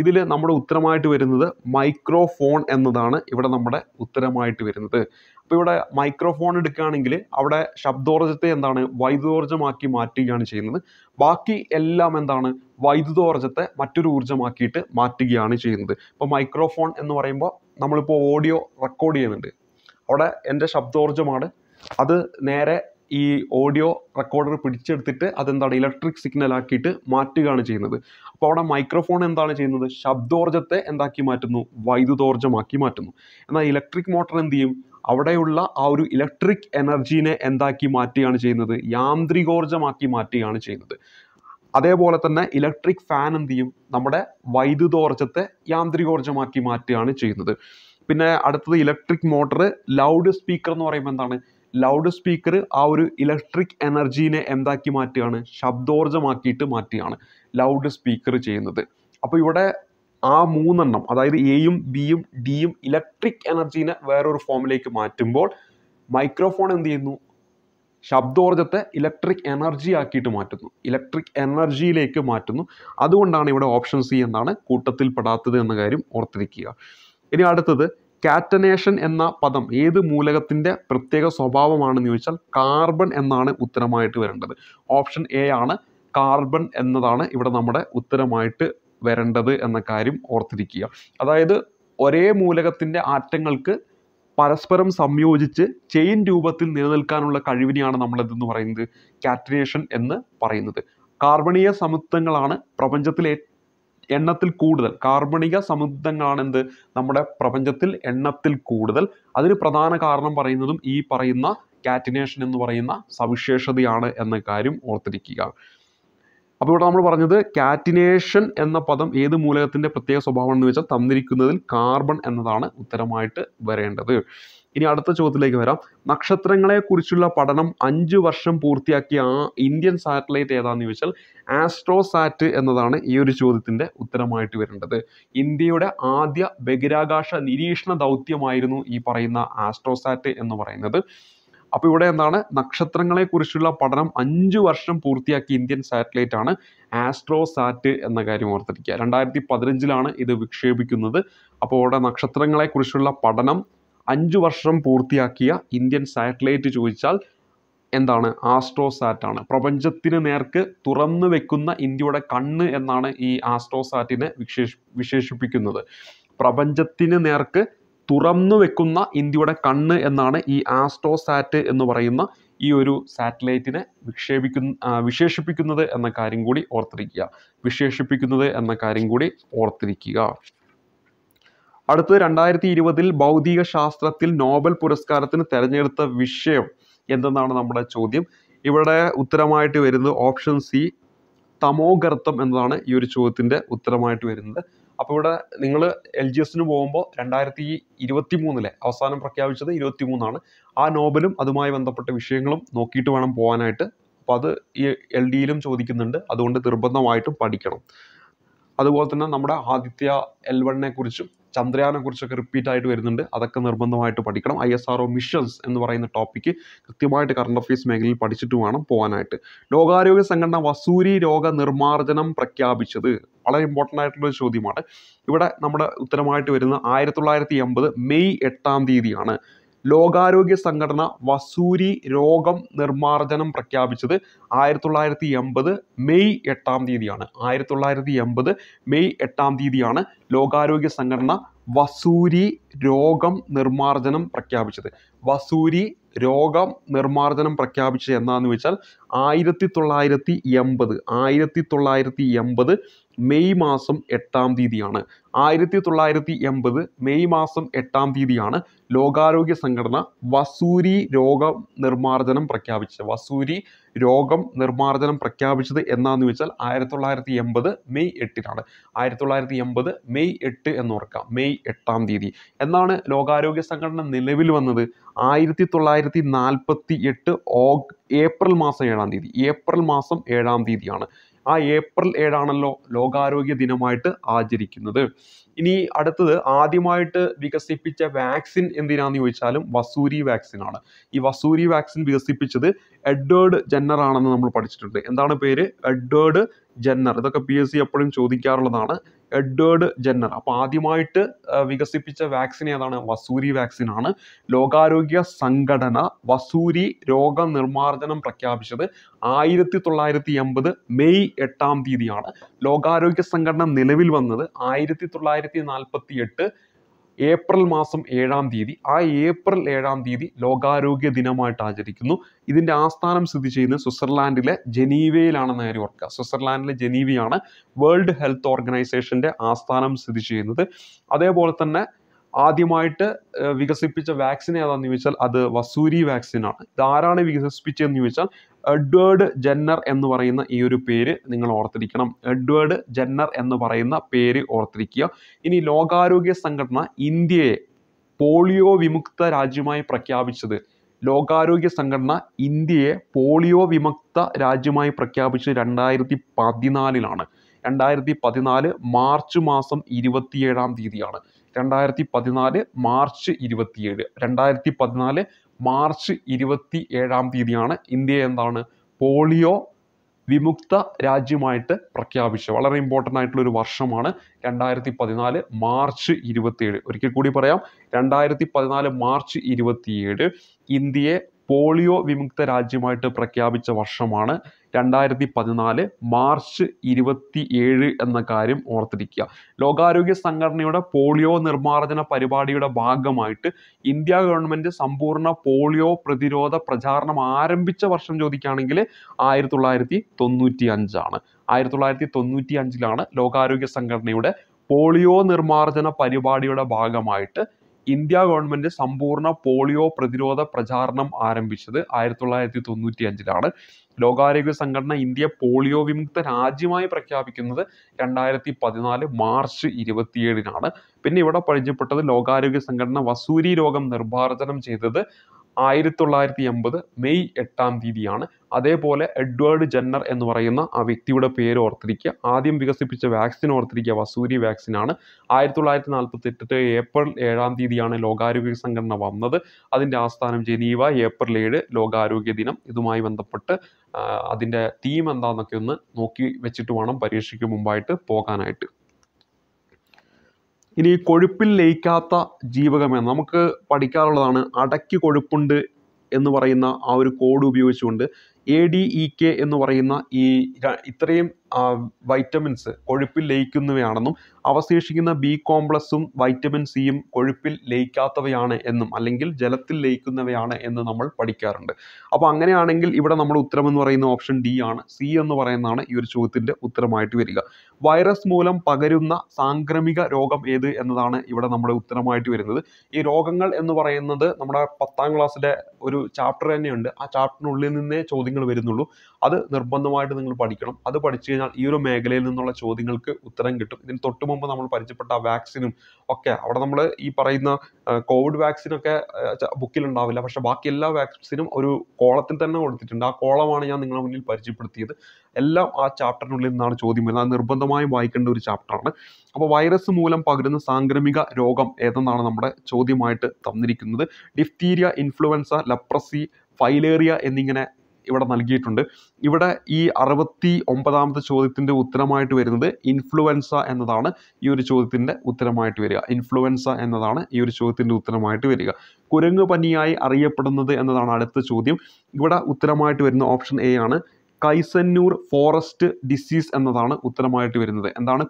ഇതിൽ നമ്മുടെ ഉത്തരമായിട്ട് വരുന്നത് മൈക്രോഫോൺ എന്നതാണ് ഇവിടെ നമ്മുടെ ഉത്തരമായിട്ട് വരുന്നത് അപ്പോൾ ഇവിടെ മൈക്രോഫോൺ എടുക്കുകയാണെങ്കിൽ അവിടെ ശബ്ദോർജ്ജത്തെ എന്താണ് വൈദ്യുതോർജ്ജമാക്കി മാറ്റുകയാണ് ചെയ്യുന്നത് ബാക്കി എല്ലാം എന്താണ് വൈദ്യുതോർജ്ജത്തെ മറ്റൊരു ഊർജ്ജമാക്കിയിട്ട് മാറ്റുകയാണ് ചെയ്യുന്നത് ഇപ്പോൾ മൈക്രോഫോൺ എന്ന് പറയുമ്പോൾ നമ്മളിപ്പോൾ ഓഡിയോ റെക്കോർഡ് ചെയ്യുന്നുണ്ട് അവിടെ എൻ്റെ ശബ്ദോർജ്ജമാണ് അത് നേരെ ഈ ഓഡിയോ റെക്കോർഡർ പിടിച്ചെടുത്തിട്ട് അതെന്താണ് ഇലക്ട്രിക് സിഗ്നൽ ആക്കിയിട്ട് മാറ്റുകയാണ് ചെയ്യുന്നത് അപ്പോൾ അവിടെ മൈക്രോഫോൺ എന്താണ് ചെയ്യുന്നത് ശബ്ദോർജ്ജത്തെ എന്താക്കി മാറ്റുന്നു വൈദ്യുതോർജ്ജമാക്കി മാറ്റുന്നു എന്നാൽ ഇലക്ട്രിക് മോട്ടർ എന്ത് ചെയ്യും അവിടെയുള്ള ആ ഒരു ഇലക്ട്രിക് എനർജീനെ എന്താക്കി മാറ്റുകയാണ് ചെയ്യുന്നത് യാന്ത്രികോർജ്ജമാക്കി മാറ്റുകയാണ് ചെയ്യുന്നത് അതേപോലെ തന്നെ ഇലക്ട്രിക് ഫാൻ എന്ത് ചെയ്യും നമ്മുടെ വൈദ്യുതോർജ്ജത്തെ യാന്ത്രികോർജ്ജമാക്കി മാറ്റുകയാണ് ചെയ്യുന്നത് പിന്നെ അടുത്തത് ഇലക്ട്രിക് മോട്ടർ ലൗഡ് സ്പീക്കർ എന്ന് പറയുമ്പോൾ എന്താണ് ലൗഡ് സ്പീക്കർ ആ ഒരു ഇലക്ട്രിക് എനർജീനെ എന്താക്കി മാറ്റുകയാണ് ശബ്ദോർജ്ജമാക്കിയിട്ട് മാറ്റുകയാണ് ലൗഡ് സ്പീക്കർ ചെയ്യുന്നത് അപ്പോൾ ഇവിടെ ആ മൂന്നെണ്ണം അതായത് എയും ബിയും ഡിയും ഇലക്ട്രിക് എനർജീനെ വേറൊരു ഫോമിലേക്ക് മാറ്റുമ്പോൾ മൈക്രോഫോൺ എന്ത് ചെയ്യുന്നു ശബ്ദോർജ്ജത്തെ ഇലക്ട്രിക് എനർജി ആക്കിയിട്ട് മാറ്റുന്നു ഇലക്ട്രിക് എനർജിയിലേക്ക് മാറ്റുന്നു അതുകൊണ്ടാണ് ഇവിടെ ഓപ്ഷൻ സി എന്നാണ് കൂട്ടത്തിൽ പെടാത്തത് എന്ന കാര്യം ഓർത്തിരിക്കുക ഇനി അടുത്തത് കാറ്റനേഷൻ എന്ന പദം ഏത് മൂലകത്തിൻ്റെ പ്രത്യേക സ്വഭാവമാണെന്ന് ചോദിച്ചാൽ കാർബൺ എന്നാണ് ഉത്തരമായിട്ട് വരേണ്ടത് ഓപ്ഷൻ എ ആണ് കാർബൺ എന്നതാണ് ഇവിടെ നമ്മുടെ ഉത്തരമായിട്ട് വരേണ്ടത് എന്ന കാര്യം ഓർത്തിരിക്കുക അതായത് ഒരേ മൂലകത്തിൻ്റെ ആറ്റങ്ങൾക്ക് പരസ്പരം സംയോജിച്ച് ചെയിൻ രൂപത്തിൽ നിലനിൽക്കാനുള്ള കഴിവിനെയാണ് നമ്മൾ എന്തെന്ന് പറയുന്നത് കാറ്റനേഷൻ എന്ന് പറയുന്നത് കാർബണീയ സംയുക്തങ്ങളാണ് പ്രപഞ്ചത്തിലെ എണ്ണത്തിൽ കൂടുതൽ കാർബണിക സമുദ്രങ്ങളാണ് എന്ത് നമ്മുടെ പ്രപഞ്ചത്തിൽ എണ്ണത്തിൽ കൂടുതൽ അതിന് പ്രധാന കാരണം പറയുന്നതും ഈ പറയുന്ന കാറ്റിനേഷൻ എന്ന് പറയുന്ന സവിശേഷതയാണ് എന്ന കാര്യം ഓർത്തിരിക്കുക അപ്പോൾ ഇവിടെ നമ്മൾ പറഞ്ഞത് കാറ്റിനേഷൻ എന്ന പദം ഏത് മൂലകത്തിൻ്റെ പ്രത്യേക സ്വഭാവം എന്ന് വെച്ചാൽ തന്നിരിക്കുന്നതിൽ കാർബൺ എന്നതാണ് ഉത്തരമായിട്ട് വരേണ്ടത് ഇനി അടുത്ത ചോദ്യത്തിലേക്ക് വരാം നക്ഷത്രങ്ങളെക്കുറിച്ചുള്ള പഠനം അഞ്ച് വർഷം പൂർത്തിയാക്കിയ ആ ഇന്ത്യൻ സാറ്റലൈറ്റ് ഏതാണെന്ന് ചോദിച്ചാൽ ആസ്ട്രോസാറ്റ് എന്നതാണ് ഈ ഒരു ചോദ്യത്തിൻ്റെ ഉത്തരമായിട്ട് വരേണ്ടത് ഇന്ത്യയുടെ ആദ്യ ബഹിരാകാശ നിരീക്ഷണ ദൗത്യമായിരുന്നു ഈ പറയുന്ന ആസ്ട്രോസാറ്റ് എന്ന് പറയുന്നത് അപ്പോൾ ഇവിടെ എന്താണ് നക്ഷത്രങ്ങളെക്കുറിച്ചുള്ള പഠനം അഞ്ച് വർഷം പൂർത്തിയാക്കിയ ഇന്ത്യൻ സാറ്റലൈറ്റ് ആണ് ആസ്ട്രോസാറ്റ് എന്ന കാര്യം ഓർത്തിരിക്കുക രണ്ടായിരത്തി പതിനഞ്ചിലാണ് ഇത് വിക്ഷേപിക്കുന്നത് അപ്പോൾ ഇവിടെ നക്ഷത്രങ്ങളെക്കുറിച്ചുള്ള പഠനം അഞ്ച് വർഷം പൂർത്തിയാക്കിയ ഇന്ത്യൻ സാറ്റലൈറ്റ് ചോദിച്ചാൽ എന്താണ് ആസ്ട്രോസാറ്റ് ആണ് പ്രപഞ്ചത്തിന് നേർക്ക് തുറന്നു വെക്കുന്ന ഇന്ത്യയുടെ കണ്ണ് എന്നാണ് ഈ ആസ്ട്രോസാറ്റിനെ വിശേഷ വിശേഷിപ്പിക്കുന്നത് പ്രപഞ്ചത്തിന് നേർക്ക് തുറന്നു വെക്കുന്ന ഇന്ത്യയുടെ കണ്ണ് എന്നാണ് ഈ ആസ്ട്രോസാറ്റ് എന്ന് പറയുന്ന ഈ ഒരു സാറ്റലൈറ്റിനെ വിക്ഷേപിക്കുന്ന വിശേഷിപ്പിക്കുന്നത് എന്ന കാര്യം കൂടി ഓർത്തിരിക്കുക വിശേഷിപ്പിക്കുന്നത് എന്ന കാര്യം കൂടി ഓർത്തിരിക്കുക അടുത്തത് രണ്ടായിരത്തി ഇരുപതിൽ ഭൗതിക ശാസ്ത്രത്തിൽ നോബൽ പുരസ്കാരത്തിന് തിരഞ്ഞെടുത്ത വിഷയം എന്തെന്നാണ് നമ്മുടെ ചോദ്യം ഇവിടെ ഉത്തരമായിട്ട് വരുന്നത് ഓപ്ഷൻ സി തമോഗർത്തം എന്നതാണ് ഈ ഒരു ചോദ്യത്തിൻ്റെ ഉത്തരമായിട്ട് വരുന്നത് അപ്പോൾ ഇവിടെ നിങ്ങൾ എൽ ജി എസിന് പോകുമ്പോൾ രണ്ടായിരത്തി ഇരുപത്തി മൂന്നിലെ അവസാനം പ്രഖ്യാപിച്ചത് ഇരുപത്തി മൂന്നാണ് ആ നോബലും അതുമായി ബന്ധപ്പെട്ട വിഷയങ്ങളും നോക്കിയിട്ട് വേണം പോകാനായിട്ട് അപ്പോൾ അത് ഈ എൽ ഡിയിലും ചോദിക്കുന്നുണ്ട് അതുകൊണ്ട് നിർബന്ധമായിട്ടും പഠിക്കണം അതുപോലെ തന്നെ നമ്മുടെ ആദിത്യ എൽ വണ്ണിനെ കുറിച്ചും കുറിച്ചൊക്കെ റിപ്പീറ്റ് ആയിട്ട് വരുന്നുണ്ട് അതൊക്കെ നിർബന്ധമായിട്ട് പഠിക്കണം ഐ എസ് ആർ മിഷൻസ് എന്ന് പറയുന്ന ടോപ്പിക്ക് കൃത്യമായിട്ട് കറണ്ട് അഫയേഴ്സ് മേഖലയിൽ പഠിച്ചിട്ട് വേണം പോകാനായിട്ട് ലോകാരോഗ്യ സംഘടന വസൂരി രോഗ നിർമ്മാർജ്ജനം പ്രഖ്യാപിച്ചത് വളരെ ഇമ്പോർട്ടൻ്റ് ആയിട്ടുള്ള ഒരു ചോദ്യമാണ് ഇവിടെ നമ്മുടെ ഉത്തരമായിട്ട് വരുന്ന ആയിരത്തി തൊള്ളായിരത്തി എൺപത് മെയ് എട്ടാം തീയതിയാണ് ലോകാരോഗ്യ സംഘടന വസൂരി രോഗം നിർമ്മാർജ്ജനം പ്രഖ്യാപിച്ചത് ആയിരത്തി തൊള്ളായിരത്തി എൺപത് മെയ് എട്ടാം തീയതിയാണ് ആയിരത്തി തൊള്ളായിരത്തി എൺപത് മെയ് എട്ടാം തീയതിയാണ് ലോകാരോഗ്യ സംഘടന വസൂരി രോഗം നിർമ്മാർജ്ജനം പ്രഖ്യാപിച്ചത് വസൂരി രോഗം നിർമ്മാർജ്ജനം പ്രഖ്യാപിച്ചത് എന്നാന്ന് വെച്ചാൽ ആയിരത്തി തൊള്ളായിരത്തി എൺപത് ആയിരത്തി തൊള്ളായിരത്തി എൺപത് മെയ് മാസം എട്ടാം തീയതിയാണ് ആയിരത്തി തൊള്ളായിരത്തി എൺപത് മെയ് മാസം എട്ടാം തീയതിയാണ് ലോകാരോഗ്യ സംഘടന വസൂരി രോഗ നിർമ്മാർജ്ജനം പ്രഖ്യാപിച്ചത് വസൂരി രോഗം നിർമ്മാർജ്ജനം പ്രഖ്യാപിച്ചത് എന്നാന്ന് വെച്ചാൽ ആയിരത്തി തൊള്ളായിരത്തി എൺപത് മെയ് എട്ടിനാണ് ആയിരത്തി തൊള്ളായിരത്തി എൺപത് മെയ് എട്ട് എന്ന് ഓർക്കാം മെയ് എട്ടാം തീയതി എന്നാണ് ലോകാരോഗ്യ സംഘടന നിലവിൽ വന്നത് ആയിരത്തി തൊള്ളായിരത്തി നാൽപ്പത്തി എട്ട് ഓ ഏപ്രിൽ മാസം ഏഴാം തീയതി ഏപ്രിൽ മാസം ഏഴാം തീയതിയാണ് ആ ഏപ്രിൽ ഏഴാണല്ലോ ലോകാരോഗ്യ ദിനമായിട്ട് ആചരിക്കുന്നത് ഇനി അടുത്തത് ആദ്യമായിട്ട് വികസിപ്പിച്ച വാക്സിൻ എന്തിനാന്ന് ചോദിച്ചാലും വസൂരി വാക്സിൻ ആണ് ഈ വസൂരി വാക്സിൻ വികസിപ്പിച്ചത് എഡ്വേർഡ് ജെന്നർ ആണെന്ന് നമ്മൾ പഠിച്ചിട്ടുണ്ട് എന്താണ് പേര് എഡ്വേർഡ് ജെന്നർ ഇതൊക്കെ പി എസ് സി എപ്പോഴും ചോദിക്കാറുള്ളതാണ് എഡ്വേർഡ് ജെന്നർ അപ്പോൾ ആദ്യമായിട്ട് വികസിപ്പിച്ച വാക്സിൻ ഏതാണ് വസൂരി വാക്സിൻ ആണ് ലോകാരോഗ്യ സംഘടന വസൂരി രോഗനിർമ്മാർജ്ജനം പ്രഖ്യാപിച്ചത് ആയിരത്തി തൊള്ളായിരത്തി എൺപത് മെയ് എട്ടാം തീയതിയാണ് ലോകാരോഗ്യ സംഘടന നിലവിൽ വന്നത് ആയിരത്തി തൊള്ളായിരത്തി നാൽപ്പത്തി എട്ട് ഏപ്രിൽ മാസം ഏഴാം തീയതി ആ ഏപ്രിൽ ഏഴാം തീയതി ലോകാരോഗ്യ ദിനമായിട്ട് ആചരിക്കുന്നു ഇതിൻ്റെ ആസ്ഥാനം സ്ഥിതി ചെയ്യുന്നത് സ്വിറ്റ്സർലാൻഡിലെ ജനീവയിലാണെന്ന് കാര്യം ഓർക്കുക സ്വിറ്റ്സർലാൻഡിലെ ജനീവയാണ് വേൾഡ് ഹെൽത്ത് ഓർഗനൈസേഷൻ്റെ ആസ്ഥാനം സ്ഥിതി ചെയ്യുന്നത് അതേപോലെ തന്നെ ആദ്യമായിട്ട് വികസിപ്പിച്ച വാക്സിൻ ഏതാണെന്ന് ചോദിച്ചാൽ അത് വസൂരി വാക്സിനാണ് ആരാണ് വികസിപ്പിച്ചതെന്ന് ചോദിച്ചാൽ എഡ്വേർഡ് ജെന്നർ എന്ന് പറയുന്ന ഈ ഒരു പേര് നിങ്ങൾ ഓർത്തിരിക്കണം എഡ്വേർഡ് ജെന്നർ എന്ന് പറയുന്ന പേര് ഓർത്തിരിക്കുക ഇനി ലോകാരോഗ്യ സംഘടന ഇന്ത്യയെ പോളിയോ വിമുക്ത രാജ്യമായി പ്രഖ്യാപിച്ചത് ലോകാരോഗ്യ സംഘടന ഇന്ത്യയെ പോളിയോ വിമുക്ത രാജ്യമായി പ്രഖ്യാപിച്ചത് രണ്ടായിരത്തി പതിനാലിലാണ് രണ്ടായിരത്തി പതിനാല് മാർച്ച് മാസം ഇരുപത്തിയേഴാം തീയതിയാണ് രണ്ടായിരത്തി പതിനാല് മാർച്ച് ഇരുപത്തിയേഴ് രണ്ടായിരത്തി പതിനാല് മാർച്ച് ഇരുപത്തി ഏഴാം തീയതിയാണ് ഇന്ത്യ എന്താണ് പോളിയോ വിമുക്ത രാജ്യമായിട്ട് പ്രഖ്യാപിച്ചത് വളരെ ഇമ്പോർട്ടൻ്റ് ആയിട്ടുള്ള ഒരു വർഷമാണ് രണ്ടായിരത്തി പതിനാല് മാർച്ച് ഇരുപത്തിയേഴ് ഒരിക്കൽ കൂടി പറയാം രണ്ടായിരത്തി പതിനാല് മാർച്ച് ഇരുപത്തിയേഴ് ഇന്ത്യയെ പോളിയോ വിമുക്ത രാജ്യമായിട്ട് പ്രഖ്യാപിച്ച വർഷമാണ് രണ്ടായിരത്തി പതിനാല് മാർച്ച് ഇരുപത്തി ഏഴ് എന്ന കാര്യം ഓർത്തിരിക്കുക ലോകാരോഗ്യ സംഘടനയുടെ പോളിയോ നിർമ്മാർജ്ജന പരിപാടിയുടെ ഭാഗമായിട്ട് ഇന്ത്യ ഗവൺമെൻറ് സമ്പൂർണ്ണ പോളിയോ പ്രതിരോധ പ്രചാരണം ആരംഭിച്ച വർഷം ചോദിക്കുകയാണെങ്കിൽ ആയിരത്തി തൊള്ളായിരത്തി തൊണ്ണൂറ്റി അഞ്ചാണ് ആയിരത്തി തൊള്ളായിരത്തി തൊണ്ണൂറ്റി അഞ്ചിലാണ് ലോകാരോഗ്യ സംഘടനയുടെ പോളിയോ നിർമ്മാർജ്ജന പരിപാടിയുടെ ഭാഗമായിട്ട് ഇന്ത്യ ഗവൺമെന്റ് സമ്പൂർണ്ണ പോളിയോ പ്രതിരോധ പ്രചാരണം ആരംഭിച്ചത് ആയിരത്തി തൊള്ളായിരത്തി തൊണ്ണൂറ്റി അഞ്ചിലാണ് ലോകാരോഗ്യ സംഘടന ഇന്ത്യ പോളിയോ വിമുക്ത രാജ്യമായി പ്രഖ്യാപിക്കുന്നത് രണ്ടായിരത്തി പതിനാല് മാർച്ച് ഇരുപത്തിയേഴിനാണ് പിന്നെ ഇവിടെ പരിചയപ്പെട്ടത് ലോകാരോഗ്യ സംഘടന വസൂരി രോഗം നിർഭാർജനം ചെയ്തത് ആയിരത്തി തൊള്ളായിരത്തി എൺപത് മെയ് എട്ടാം തീയതിയാണ് അതേപോലെ എഡ്വേർഡ് ജെന്നർ എന്ന് പറയുന്ന ആ വ്യക്തിയുടെ പേര് ഓർത്തിരിക്കുക ആദ്യം വികസിപ്പിച്ച വാക്സിൻ ഓർത്തിരിക്കുക വസൂരി വാക്സിനാണ് ആയിരത്തി തൊള്ളായിരത്തി നാൽപ്പത്തെട്ട് ഏപ്രിൽ ഏഴാം തീയതിയാണ് ലോകാരോഗ്യ സംഘടന വന്നത് അതിൻ്റെ ആസ്ഥാനം ജനീവ ഏപ്രിൽ ഏഴ് ലോകാരോഗ്യ ദിനം ഇതുമായി ബന്ധപ്പെട്ട് അതിൻ്റെ തീം എന്താണെന്നൊക്കെ ഒന്ന് നോക്കി വെച്ചിട്ട് വേണം പരീക്ഷയ്ക്ക് മുമ്പായിട്ട് പോകാനായിട്ട് ഇനി കൊഴുപ്പിൽ ലയിക്കാത്ത ജീവകമേ നമുക്ക് പഠിക്കാറുള്ളതാണ് അടയ്ക്ക് കൊഴുപ്പുണ്ട് എന്ന് പറയുന്ന ആ ഒരു കോഡ് ഉപയോഗിച്ചുകൊണ്ട് എ ഡി ഇ കെ എന്ന് പറയുന്ന ഈ ഇത്രയും വൈറ്റമിൻസ് കൊഴുപ്പിൽ ലയിക്കുന്നവയാണെന്നും അവശേഷിക്കുന്ന ബി കോംപ്ലക്സും വൈറ്റമിൻ സിയും കൊഴുപ്പിൽ ലയിക്കാത്തവയാണ് എന്നും അല്ലെങ്കിൽ ജലത്തിൽ ലയിക്കുന്നവയാണ് എന്ന് നമ്മൾ പഠിക്കാറുണ്ട് അപ്പോൾ അങ്ങനെയാണെങ്കിൽ ഇവിടെ നമ്മൾ ഉത്തരം എന്ന് പറയുന്ന ഓപ്ഷൻ ഡി ആണ് സി എന്ന് പറയുന്നതാണ് ഈ ഒരു ചോദ്യത്തിൻ്റെ ഉത്തരമായിട്ട് വരിക വൈറസ് മൂലം പകരുന്ന സാംക്രമിക രോഗം ഏത് എന്നതാണ് ഇവിടെ നമ്മുടെ ഉത്തരമായിട്ട് വരുന്നത് ഈ രോഗങ്ങൾ എന്ന് പറയുന്നത് നമ്മുടെ പത്താം ക്ലാസ്സിലെ ഒരു ചാപ്റ്റർ തന്നെയുണ്ട് ആ ചാപ്റ്ററിനുള്ളിൽ നിന്നേ ചോദ്യങ്ങൾ വരുന്നുള്ളൂ അത് നിർബന്ധമായിട്ട് നിങ്ങൾ പഠിക്കണം അത് പഠിച്ചു കഴിഞ്ഞാൽ ഈ ഒരു മേഖലയിൽ നിന്നുള്ള ചോദ്യങ്ങൾക്ക് ഉത്തരം കിട്ടും ഇതിന് തൊട്ട് മുമ്പ് നമ്മൾ പരിചയപ്പെട്ട വാക്സിനും ഒക്കെ അവിടെ നമ്മൾ ഈ പറയുന്ന കോവിഡ് വാക്സിനൊക്കെ ഉണ്ടാവില്ല പക്ഷേ ബാക്കി എല്ലാ വാക്സിനും ഒരു കോളത്തിൽ തന്നെ കൊടുത്തിട്ടുണ്ട് ആ കോളമാണ് ഞാൻ നിങ്ങളുടെ മുന്നിൽ പരിചയപ്പെടുത്തിയത് എല്ലാം ആ ചാപ്റ്ററിനുള്ളിൽ നിന്നാണ് ചോദ്യം വരുന്നത് അത് നിർബന്ധമായും വായിക്കേണ്ട ഒരു ചാപ്റ്ററാണ് അപ്പോൾ വൈറസ് മൂലം പകരുന്ന സാംക്രമിക രോഗം ഏതെന്നാണ് നമ്മുടെ ചോദ്യമായിട്ട് തന്നിരിക്കുന്നത് ഡിഫ്തീരിയ ഇൻഫ്ലുവൻസ ലപ്രസി ഫൈലേറിയ എന്നിങ്ങനെ ഇവിടെ നൽകിയിട്ടുണ്ട് ഇവിടെ ഈ അറുപത്തി ഒമ്പതാമത്തെ ചോദ്യത്തിൻ്റെ ഉത്തരമായിട്ട് വരുന്നത് ഇൻഫ്ലുവൻസ എന്നതാണ് ഈ ഒരു ചോദ്യത്തിൻ്റെ ഉത്തരമായിട്ട് വരിക ഇൻഫ്ലുവൻസ എന്നതാണ് ഈ ഒരു ചോദ്യത്തിൻ്റെ ഉത്തരമായിട്ട് വരിക കുരങ്ങു പനിയായി അറിയപ്പെടുന്നത് എന്നതാണ് അടുത്ത ചോദ്യം ഇവിടെ ഉത്തരമായിട്ട് വരുന്ന ഓപ്ഷൻ എ ആണ് കൈസന്നൂർ ഫോറസ്റ്റ് ഡിസീസ് എന്നതാണ് ഉത്തരമായിട്ട് വരുന്നത് എന്താണ്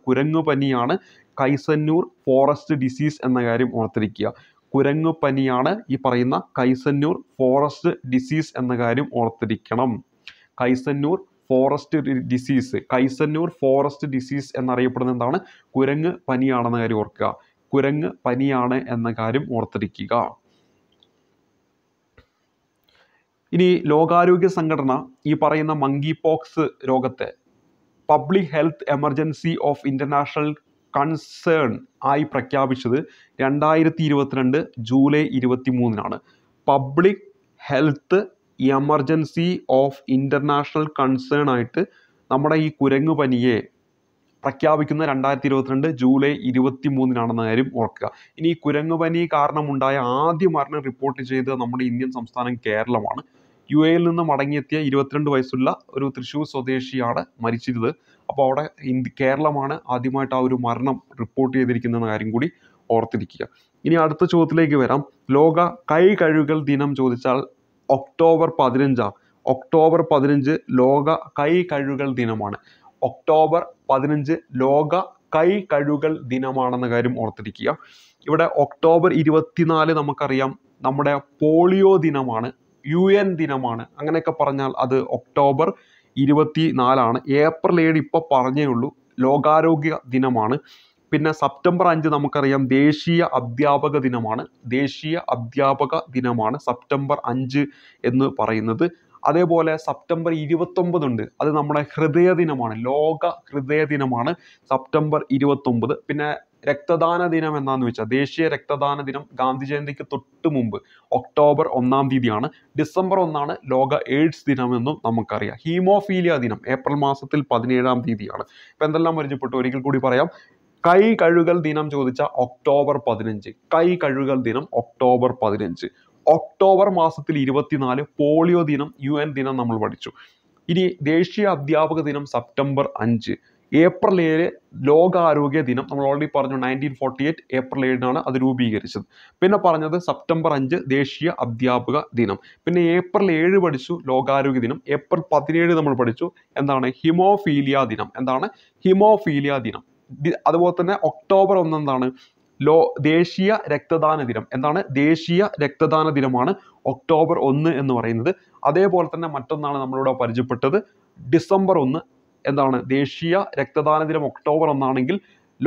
പനിയാണ് കൈസന്നൂർ ഫോറസ്റ്റ് ഡിസീസ് എന്ന കാര്യം ഓർത്തിരിക്കുക കുരങ്ങുപനിയാണ് ഈ പറയുന്ന കൈസന്നൂർ ഫോറസ്റ്റ് ഡിസീസ് എന്ന കാര്യം ഓർത്തിരിക്കണം Kyasanur forest disease Kyasanur forest disease എന്നറിയപ്പെടുന്ന എന്താണ് കുരങ്ങ് പനിയാണെന്ന കാര്യം ഓർക്കുക കുരങ്ങ് പനിയാണ് എന്ന കാര്യം ഓർത്തിരിക്കുക ഇനി ലോകാരോഗ്യ സംഘടന ഈ പറയുന്ന മങ്കി പോക്സ് രോഗത്തെ public health emergency of international concern ആയി പ്രഖ്യാപിച്ചത് രണ്ടായിരത്തി ഇരുപത്തിരണ്ട് ജൂലൈ ഇരുപത്തി മൂന്നിനാണ് public health emergency of international concern ആയിട്ട് നമ്മുടെ ഈ കുരങ്ങു പനിയെ പ്രഖ്യാപിക്കുന്ന രണ്ടായിരത്തി ഇരുപത്തിരണ്ട് ജൂലൈ ഇരുപത്തി മൂന്നിനാണെന്ന കാര്യം ഓർക്കുക ഇനി ഈ കുരങ്ങുപനി കാരണമുണ്ടായ ആദ്യ മരണം റിപ്പോർട്ട് ചെയ്ത നമ്മുടെ ഇന്ത്യൻ സംസ്ഥാനം കേരളമാണ് യു എയിൽ നിന്ന് മടങ്ങിയെത്തിയ ഇരുപത്തിരണ്ട് വയസ്സുള്ള ഒരു തൃശ്ശൂർ സ്വദേശിയാണ് മരിച്ചിരുന്നത് അപ്പോൾ അവിടെ ഇന്ത്യ കേരളമാണ് ആദ്യമായിട്ട് ആ ഒരു മരണം റിപ്പോർട്ട് ചെയ്തിരിക്കുന്ന കാര്യം കൂടി ഓർത്തിരിക്കുക ഇനി അടുത്ത ചോദ്യത്തിലേക്ക് വരാം ലോക കൈ കഴുകൽ ദിനം ചോദിച്ചാൽ ഒക്ടോബർ പതിനഞ്ചാണ് ഒക്ടോബർ പതിനഞ്ച് ലോക കൈ കഴുകൽ ദിനമാണ് ഒക്ടോബർ പതിനഞ്ച് ലോക കൈ കഴുകൽ ദിനമാണെന്ന കാര്യം ഓർത്തിരിക്കുക ഇവിടെ ഒക്ടോബർ ഇരുപത്തിനാല് നമുക്കറിയാം നമ്മുടെ പോളിയോ ദിനമാണ് യു എൻ ദിനമാണ് അങ്ങനെയൊക്കെ പറഞ്ഞാൽ അത് ഒക്ടോബർ ഇരുപത്തി നാലാണ് ഏപ്രിൽ ഏഴ് ഇപ്പോൾ പറഞ്ഞേ ഉള്ളൂ ലോകാരോഗ്യ ദിനമാണ് പിന്നെ സെപ്റ്റംബർ അഞ്ച് നമുക്കറിയാം ദേശീയ അധ്യാപക ദിനമാണ് ദേശീയ അധ്യാപക ദിനമാണ് സെപ്റ്റംബർ അഞ്ച് എന്ന് പറയുന്നത് അതേപോലെ സെപ്റ്റംബർ ഇരുപത്തൊമ്പത് ഉണ്ട് അത് നമ്മുടെ ഹൃദയ ദിനമാണ് ലോക ഹൃദയ ദിനമാണ് സെപ്റ്റംബർ ഇരുപത്തൊമ്പത് പിന്നെ രക്തദാന ദിനം എന്നാന്ന് വെച്ചാൽ ദേശീയ രക്തദാന ദിനം ഗാന്ധി ജയന്തിക്ക് തൊട്ട് മുമ്പ് ഒക്ടോബർ ഒന്നാം തീയതിയാണ് ഡിസംബർ ഒന്നാണ് ലോക എയ്ഡ്സ് ദിനമെന്നും നമുക്കറിയാം ഹീമോഫീലിയ ദിനം ഏപ്രിൽ മാസത്തിൽ പതിനേഴാം തീയതിയാണ് ഇപ്പം എന്തെല്ലാം പരിചയപ്പെട്ടു ഒരിക്കൽ കൂടി പറയാം കൈ കഴുകൽ ദിനം ചോദിച്ച ഒക്ടോബർ പതിനഞ്ച് കൈ കഴുകൽ ദിനം ഒക്ടോബർ പതിനഞ്ച് ഒക്ടോബർ മാസത്തിൽ ഇരുപത്തിനാല് പോളിയോ ദിനം യു എൻ ദിനം നമ്മൾ പഠിച്ചു ഇനി ദേശീയ അധ്യാപക ദിനം സെപ്റ്റംബർ അഞ്ച് ഏപ്രിൽ ഏഴ് ലോകാരോഗ്യ ദിനം നമ്മൾ ഓൾറെഡി പറഞ്ഞു നയൻറ്റീൻ ഫോർട്ടി എയ്റ്റ് ഏപ്രിൽ ഏഴിനാണ് അത് രൂപീകരിച്ചത് പിന്നെ പറഞ്ഞത് സെപ്റ്റംബർ അഞ്ച് ദേശീയ അധ്യാപക ദിനം പിന്നെ ഏപ്രിൽ ഏഴ് പഠിച്ചു ലോകാരോഗ്യ ദിനം ഏപ്രിൽ പതിനേഴ് നമ്മൾ പഠിച്ചു എന്താണ് ഹിമോഫീലിയ ദിനം എന്താണ് ഹിമോഫീലിയ ദിനം അതുപോലെ തന്നെ ഒക്ടോബർ ഒന്ന് എന്താണ് ലോ ദേശീയ രക്തദാന ദിനം എന്താണ് ദേശീയ രക്തദാന ദിനമാണ് ഒക്ടോബർ ഒന്ന് എന്ന് പറയുന്നത് അതേപോലെ തന്നെ മറ്റൊന്നാണ് നമ്മളിവിടെ പരിചയപ്പെട്ടത് ഡിസംബർ ഒന്ന് എന്താണ് ദേശീയ രക്തദാന ദിനം ഒക്ടോബർ ഒന്നാണെങ്കിൽ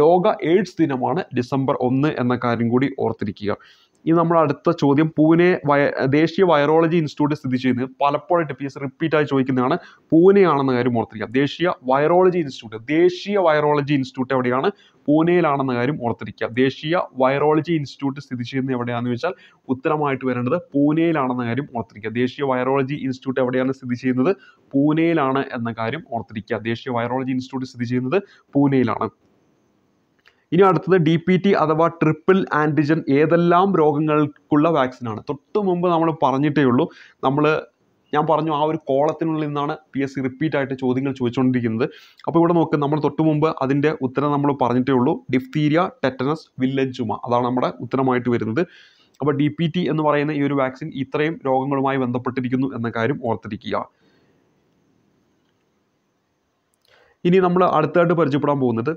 ലോക എയ്ഡ്സ് ദിനമാണ് ഡിസംബർ ഒന്ന് എന്ന കാര്യം കൂടി ഓർത്തിരിക്കുക ഇനി നമ്മൾ അടുത്ത ചോദ്യം പൂനെ വയ ദേശീയ വൈറോളജി ഇൻസ്റ്റിറ്റ്യൂട്ട് സ്ഥിതി ചെയ്യുന്നത് പലപ്പോഴായിട്ട് പി എസ് റിപ്പീറ്റായി ചോദിക്കുന്നതാണ് പൂനെയാണെന്ന കാര്യം ഓർത്തിരിക്കുക ദേശീയ വൈറോളജി ഇൻസ്റ്റിറ്റ്യൂട്ട് ദേശീയ വൈറോളജി ഇൻസ്റ്റിറ്റ്യൂട്ട് എവിടെയാണ് പൂനെയിലാണെന്ന കാര്യം ഓർത്തിരിക്കുക ദേശീയ വൈറോളജി ഇൻസ്റ്റിറ്റ്യൂട്ട് സ്ഥിതി ചെയ്യുന്നത് എവിടെയാണെന്ന് ചോദിച്ചാൽ ഉത്തരമായിട്ട് വരേണ്ടത് പൂനെയിലാണെന്ന കാര്യം ഓർത്തിരിക്കുക ദേശീയ വൈറോളജി ഇൻസ്റ്റിറ്റ്യൂട്ട് എവിടെയാണ് സ്ഥിതി ചെയ്യുന്നത് പൂനെയിലാണ് എന്ന കാര്യം ഓർത്തിരിക്കുക ദേശീയ വൈറോളജി ഇൻസ്റ്റിറ്റ്യൂട്ട് സ്ഥിതി ചെയ്യുന്നത് പൂനെയിലാണ് ഇനി അടുത്തത് ഡി പി ടി അഥവാ ട്രിപ്പിൾ ആൻറ്റിജൻ ഏതെല്ലാം രോഗങ്ങൾക്കുള്ള വാക്സിനാണ് തൊട്ട് മുമ്പ് നമ്മൾ പറഞ്ഞിട്ടേ ഉള്ളൂ നമ്മൾ ഞാൻ പറഞ്ഞു ആ ഒരു കോളത്തിനുള്ളിൽ നിന്നാണ് പി എസ് സി റിപ്പീറ്റ് ആയിട്ട് ചോദ്യങ്ങൾ ചോദിച്ചുകൊണ്ടിരിക്കുന്നത് അപ്പോൾ ഇവിടെ നോക്ക് നമ്മൾ തൊട്ട് മുമ്പ് അതിൻ്റെ ഉത്തരം നമ്മൾ പറഞ്ഞിട്ടേ ഉള്ളൂ ഡിഫ്തീരിയ ടെറ്റനസ് വില്ലജുമ അതാണ് നമ്മുടെ ഉത്തരമായിട്ട് വരുന്നത് അപ്പോൾ ഡി പി ടി എന്ന് പറയുന്ന ഈ ഒരു വാക്സിൻ ഇത്രയും രോഗങ്ങളുമായി ബന്ധപ്പെട്ടിരിക്കുന്നു എന്ന കാര്യം ഓർത്തിരിക്കുക ഇനി നമ്മൾ അടുത്തായിട്ട് പരിചയപ്പെടാൻ പോകുന്നത്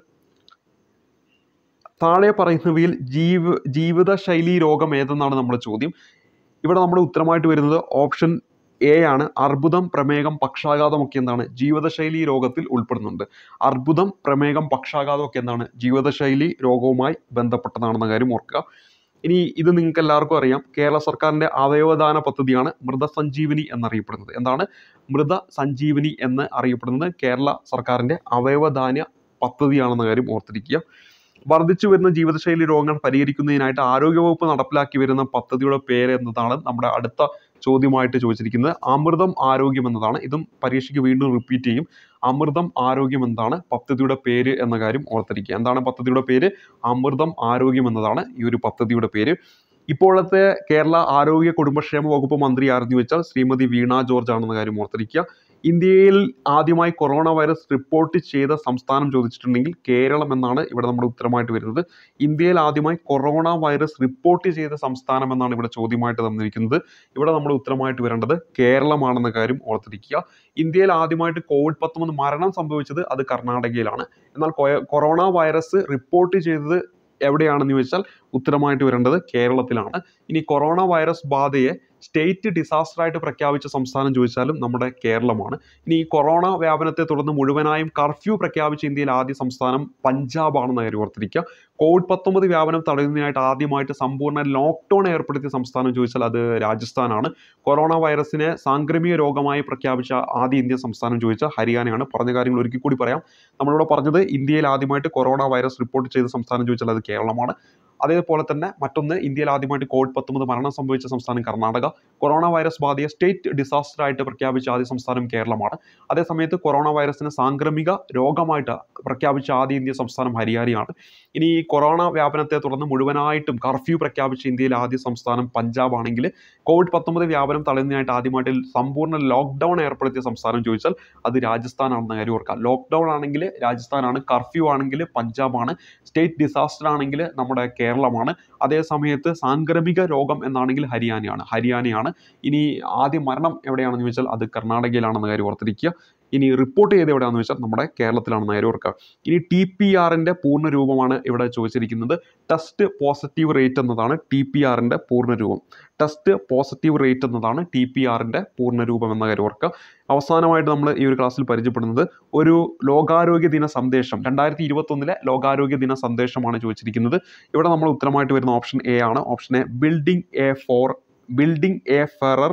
താഴെ പറയുന്നവയിൽ ജീവ ജീവിതശൈലി രോഗം ഏതെന്നാണ് നമ്മുടെ ചോദ്യം ഇവിടെ നമ്മുടെ ഉത്തരമായിട്ട് വരുന്നത് ഓപ്ഷൻ എ ആണ് അർബുദം പ്രമേഹം പക്ഷാഘാതമൊക്കെ എന്താണ് ജീവിതശൈലി രോഗത്തിൽ ഉൾപ്പെടുന്നുണ്ട് അർബുദം പ്രമേഹം പക്ഷാഘാതമൊക്കെ എന്താണ് ജീവിതശൈലി രോഗവുമായി ബന്ധപ്പെട്ടതാണെന്ന കാര്യം ഓർക്കുക ഇനി ഇത് നിങ്ങൾക്ക് എല്ലാവർക്കും അറിയാം കേരള സർക്കാരിൻ്റെ അവയവദാന പദ്ധതിയാണ് മൃതസഞ്ജീവിനി എന്നറിയപ്പെടുന്നത് എന്താണ് സഞ്ജീവനി എന്ന് അറിയപ്പെടുന്നത് കേരള സർക്കാരിൻ്റെ അവയവദാന പദ്ധതിയാണെന്ന കാര്യം ഓർത്തിരിക്കുക വർദ്ധിച്ചു വരുന്ന ജീവിതശൈലി രോഗങ്ങൾ പരിഹരിക്കുന്നതിനായിട്ട് ആരോഗ്യവകുപ്പ് നടപ്പിലാക്കി വരുന്ന പദ്ധതിയുടെ പേര് എന്നതാണ് നമ്മുടെ അടുത്ത ചോദ്യമായിട്ട് ചോദിച്ചിരിക്കുന്നത് അമൃതം ആരോഗ്യം എന്നതാണ് ഇതും പരീക്ഷയ്ക്ക് വീണ്ടും റിപ്പീറ്റ് ചെയ്യും അമൃതം ആരോഗ്യം എന്നതാണ് പദ്ധതിയുടെ പേര് എന്ന കാര്യം ഓർത്തിരിക്കുക എന്താണ് പദ്ധതിയുടെ പേര് അമൃതം ആരോഗ്യം എന്നതാണ് ഈ ഒരു പദ്ധതിയുടെ പേര് ഇപ്പോഴത്തെ കേരള ആരോഗ്യ കുടുംബക്ഷേമ വകുപ്പ് മന്ത്രി ആരെന്ന് ചോദിച്ചാൽ ശ്രീമതി വീണ ജോർജ് ആണെന്ന കാര്യം ഓർത്തിരിക്കുക ഇന്ത്യയിൽ ആദ്യമായി കൊറോണ വൈറസ് റിപ്പോർട്ട് ചെയ്ത സംസ്ഥാനം ചോദിച്ചിട്ടുണ്ടെങ്കിൽ കേരളം എന്നാണ് ഇവിടെ നമ്മുടെ ഉത്തരമായിട്ട് വരുന്നത് ഇന്ത്യയിൽ ആദ്യമായി കൊറോണ വൈറസ് റിപ്പോർട്ട് ചെയ്ത സംസ്ഥാനം എന്നാണ് ഇവിടെ ചോദ്യമായിട്ട് തന്നിരിക്കുന്നത് ഇവിടെ നമ്മുടെ ഉത്തരമായിട്ട് വരേണ്ടത് കേരളമാണെന്ന കാര്യം ഓർത്തിരിക്കുക ഇന്ത്യയിൽ ആദ്യമായിട്ട് കോവിഡ് പത്തൊമ്പത് മരണം സംഭവിച്ചത് അത് കർണാടകയിലാണ് എന്നാൽ കൊറോണ വൈറസ് റിപ്പോർട്ട് ചെയ്തത് എവിടെയാണെന്ന് ചോദിച്ചാൽ ഉത്തരമായിട്ട് വരേണ്ടത് കേരളത്തിലാണ് ഇനി കൊറോണ വൈറസ് ബാധയെ സ്റ്റേറ്റ് ഡിസാസ്റ്റർ ആയിട്ട് പ്രഖ്യാപിച്ച സംസ്ഥാനം ചോദിച്ചാലും നമ്മുടെ കേരളമാണ് ഇനി ഈ കൊറോണ വ്യാപനത്തെ തുടർന്ന് മുഴുവനായും കർഫ്യൂ പ്രഖ്യാപിച്ച ഇന്ത്യയിൽ ആദ്യ സംസ്ഥാനം പഞ്ചാബാണെന്ന് കാര്യം ഓർത്തിരിക്കുക കോവിഡ് പത്തൊമ്പത് വ്യാപനം തടയുന്നതിനായിട്ട് ആദ്യമായിട്ട് സമ്പൂർണ്ണ ലോക്ക്ഡൗൺ ഏർപ്പെടുത്തിയ സംസ്ഥാനം ചോദിച്ചാൽ അത് രാജസ്ഥാനാണ് കൊറോണ വൈറസിനെ സാംക്രമിക രോഗമായി പ്രഖ്യാപിച്ച ആദ്യ ഇന്ത്യൻ സംസ്ഥാനം ചോദിച്ചാൽ ഹരിയാനയാണ് പറഞ്ഞ കാര്യങ്ങൾ ഒരിക്കൽ കൂടി പറയാം നമ്മളിവിടെ പറഞ്ഞത് ഇന്ത്യയിൽ ആദ്യമായിട്ട് കൊറോണ വൈറസ് റിപ്പോർട്ട് ചെയ്ത സംസ്ഥാനം ചോദിച്ചാൽ അത് കേരളമാണ് അതേപോലെ തന്നെ മറ്റൊന്ന് ഇന്ത്യയിൽ ആദ്യമായിട്ട് കോവിഡ് പത്തൊമ്പത് മരണം സംഭവിച്ച സംസ്ഥാനം കർണാടക കൊറോണ വൈറസ് ബാധയെ സ്റ്റേറ്റ് ഡിസാസ്റ്റർ ആയിട്ട് പ്രഖ്യാപിച്ച ആദ്യ സംസ്ഥാനം കേരളമാണ് അതേസമയത്ത് കൊറോണ വൈറസിനെ സാംക്രമിക രോഗമായിട്ട് പ്രഖ്യാപിച്ച ആദ്യ ഇന്ത്യ സംസ്ഥാനം ഹരിയാനയാണ് ഇനി ഈ കൊറോണ വ്യാപനത്തെ തുടർന്ന് മുഴുവനായിട്ടും കർഫ്യൂ പ്രഖ്യാപിച്ച ഇന്ത്യയിലെ ആദ്യ സംസ്ഥാനം പഞ്ചാബ് ആണെങ്കിൽ കോവിഡ് പത്തൊമ്പത് വ്യാപനം തടയുന്നതിനായിട്ട് ആദ്യമായിട്ട് സമ്പൂർണ്ണ ലോക്ക്ഡൗൺ ഏർപ്പെടുത്തിയ സംസ്ഥാനം ചോദിച്ചാൽ അത് രാജസ്ഥാനാണെന്ന കാര്യം ഓർക്കാം ലോക്ക്ഡൗൺ ആണെങ്കിൽ രാജസ്ഥാനാണ് കർഫ്യൂ ആണെങ്കിൽ പഞ്ചാബാണ് സ്റ്റേറ്റ് ഡിസാസ്റ്റർ ആണെങ്കിൽ നമ്മുടെ കേരളമാണ് അതേ സമയത്ത് സാംക്രമിക രോഗം എന്നാണെങ്കിൽ ഹരിയാനയാണ് ഹരിയാനയാണ് ഇനി ആദ്യ മരണം എവിടെയാണെന്ന് ചോദിച്ചാൽ അത് കർണാടകയിലാണെന്ന കാര്യം ഓർത്തിരിക്കുക ഇനി റിപ്പോർട്ട് ചെയ്ത് എവിടെയാണെന്ന് വെച്ചാൽ നമ്മുടെ കേരളത്തിലാണ് ഓർക്കുക ഇനി ടി പി ആറിൻ്റെ പൂർണ്ണ രൂപമാണ് ഇവിടെ ചോദിച്ചിരിക്കുന്നത് ടെസ്റ്റ് പോസിറ്റീവ് റേറ്റ് എന്നതാണ് ടി പി ആറിൻ്റെ പൂർണ്ണ രൂപം ടെസ്റ്റ് പോസിറ്റീവ് റേറ്റ് എന്നതാണ് ടി പി ആറിൻ്റെ പൂർണ്ണ രൂപം എന്ന കാര്യം ഓർക്കുക അവസാനമായിട്ട് നമ്മൾ ഈ ഒരു ക്ലാസ്സിൽ പരിചയപ്പെടുന്നത് ഒരു ലോകാരോഗ്യ ദിന സന്ദേശം രണ്ടായിരത്തി ഇരുപത്തൊന്നിലെ ലോകാരോഗ്യ ദിന സന്ദേശമാണ് ചോദിച്ചിരിക്കുന്നത് ഇവിടെ നമ്മൾ ഉത്തരമായിട്ട് വരുന്ന ഓപ്ഷൻ എ ആണ് option A building a for building a fairer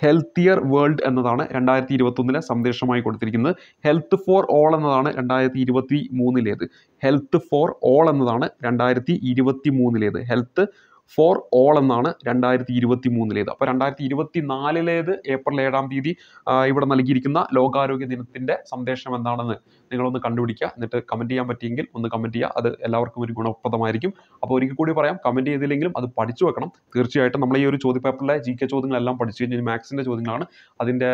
healthier world എന്നതാണ് രണ്ടായിരത്തി ഇരുപത്തൊന്നിലെ സന്ദേശമായി കൊടുത്തിരിക്കുന്നത് ഹെൽത്ത് ഫോർ ഓൾ എന്നതാണ് രണ്ടായിരത്തി ഇരുപത്തി മൂന്നിലേത് ഹെൽത്ത് ഫോർ ഓൾ എന്നതാണ് രണ്ടായിരത്തി ഇരുപത്തി മൂന്നിലേത് ഹെൽത്ത് ഫോർ ഓൾ എന്നാണ് രണ്ടായിരത്തി ഇരുപത്തി മൂന്നിലേത് അപ്പോൾ രണ്ടായിരത്തി ഇരുപത്തി നാലിലേത് ഏപ്രിൽ ഏഴാം തീയതി ഇവിടെ നൽകിയിരിക്കുന്ന ലോകാരോഗ്യ ദിനത്തിൻ്റെ സന്ദേശം എന്താണെന്ന് നിങ്ങളൊന്ന് കണ്ടുപിടിക്കുക എന്നിട്ട് കമൻറ്റ് ചെയ്യാൻ പറ്റിയെങ്കിൽ ഒന്ന് കമൻറ്റ് ചെയ്യുക അത് എല്ലാവർക്കും ഒരു ഗുണപ്രദമായിരിക്കും അപ്പോൾ ഒരിക്കൽ കൂടി പറയാം കമൻറ്റ് ചെയ്തില്ലെങ്കിലും അത് പഠിച്ചു വെക്കണം തീർച്ചയായിട്ടും നമ്മൾ ഈ ഒരു ചോദ്യപേപ്പറിലെ ജി കെ ചോദ്യങ്ങളെല്ലാം പഠിച്ചു കഴിഞ്ഞാൽ മാത്സിൻ്റെ ചോദ്യങ്ങളാണ് അതിൻ്റെ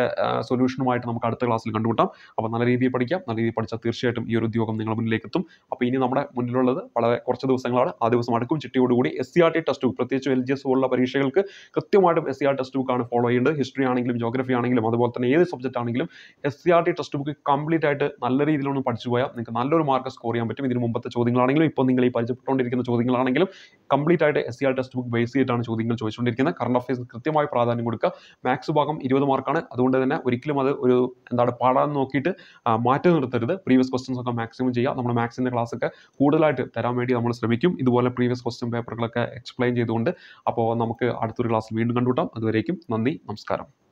സൊല്യൂഷനുമായിട്ട് നമുക്ക് അടുത്ത ക്ലാസ്സിൽ കണ്ടുമുട്ടാം അപ്പോൾ നല്ല രീതിയിൽ പഠിക്കാം നല്ല രീതിയിൽ പഠിച്ചാൽ തീർച്ചയായിട്ടും ഈ ഒരു ഉദ്യോഗം നിങ്ങളുടെ മുന്നിലേക്ക് എത്തും അപ്പോൾ ഇനി നമ്മുടെ മുന്നിലുള്ളത് വളരെ കുറച്ച് ദിവസങ്ങളാണ് ആ ദിവസം അടുക്കും ചിട്ടയോടുകൂടി S C R T test text book പ്രത്യേകിച്ച് എൽ ജി എസ് പോലുള്ള പരീക്ഷകൾക്ക് കൃത്യമായിട്ടും S C e R text ബുക്കാണ് ഫോളോ ചെയ്യേണ്ടത് ഹിസ്റ്ററി ആണെങ്കിലും ജോഗ്രഫി ആണെങ്കിലും അതുപോലെ തന്നെ ഏത് സബ്ജക്റ്റ് ആണെങ്കിലും S C R T book complete ആയിട്ട് നല്ല രീതിയിലൊന്ന് പഠിച്ചു പോയാൽ നിങ്ങൾക്ക് നല്ലൊരു മാർക്ക് സ്കോർ ചെയ്യാൻ പറ്റും ഇതിന് മുമ്പത്തെ ചോദ്യങ്ങളാണെങ്കിലും ഇപ്പോൾ നിങ്ങൾ ഈ പരിചയപ്പെട്ടുകൊണ്ടിരിക്കുന്ന ചോദ്യങ്ങളാണെങ്കിലും കംപ്ലീറ്റ് ആയിട്ട് S C R text book base ചെയ്തിട്ടാണ് ചോദ്യങ്ങൾ ചോദിച്ചുകൊണ്ടിരിക്കുന്നത് കറണ്ട് അഫയേഴ്സിന് കൃത്യമായി പ്രാധാന്യം കൊടുക്കുക മാത്സ് ഭാഗം ഇരുപത് മാർക്കാണ് അതുകൊണ്ട് തന്നെ ഒരിക്കലും അത് ഒരു എന്താണ് പാടാൻ നോക്കിയിട്ട് മാറ്റി നിർത്തരുത് പ്രീവിയസ് ക്വസ്റ്റ്യൻസ് ഒക്കെ മാക്സിമം ചെയ്യുക നമ്മുടെ മാത്സിൻ്റെ ഒക്കെ കൂടുതലായിട്ട് തരാൻ വേണ്ടി നമ്മൾ ശ്രമിക്കും ഇതുപോലെ പ്രീവിയസ് ക്വസ്റ്റ്യൻ പേപ്പറുകളൊക്കെ എക്സ്പ്ലെയിൻ ചെയ്തുകൊണ്ട് അപ്പോൾ നമുക്ക് അടുത്തൊരു ക്ലാസ്സിൽ വീണ്ടും കണ്ടുകൂട്ടാം അതുവരേക്കും നന്ദി നമസ്കാരം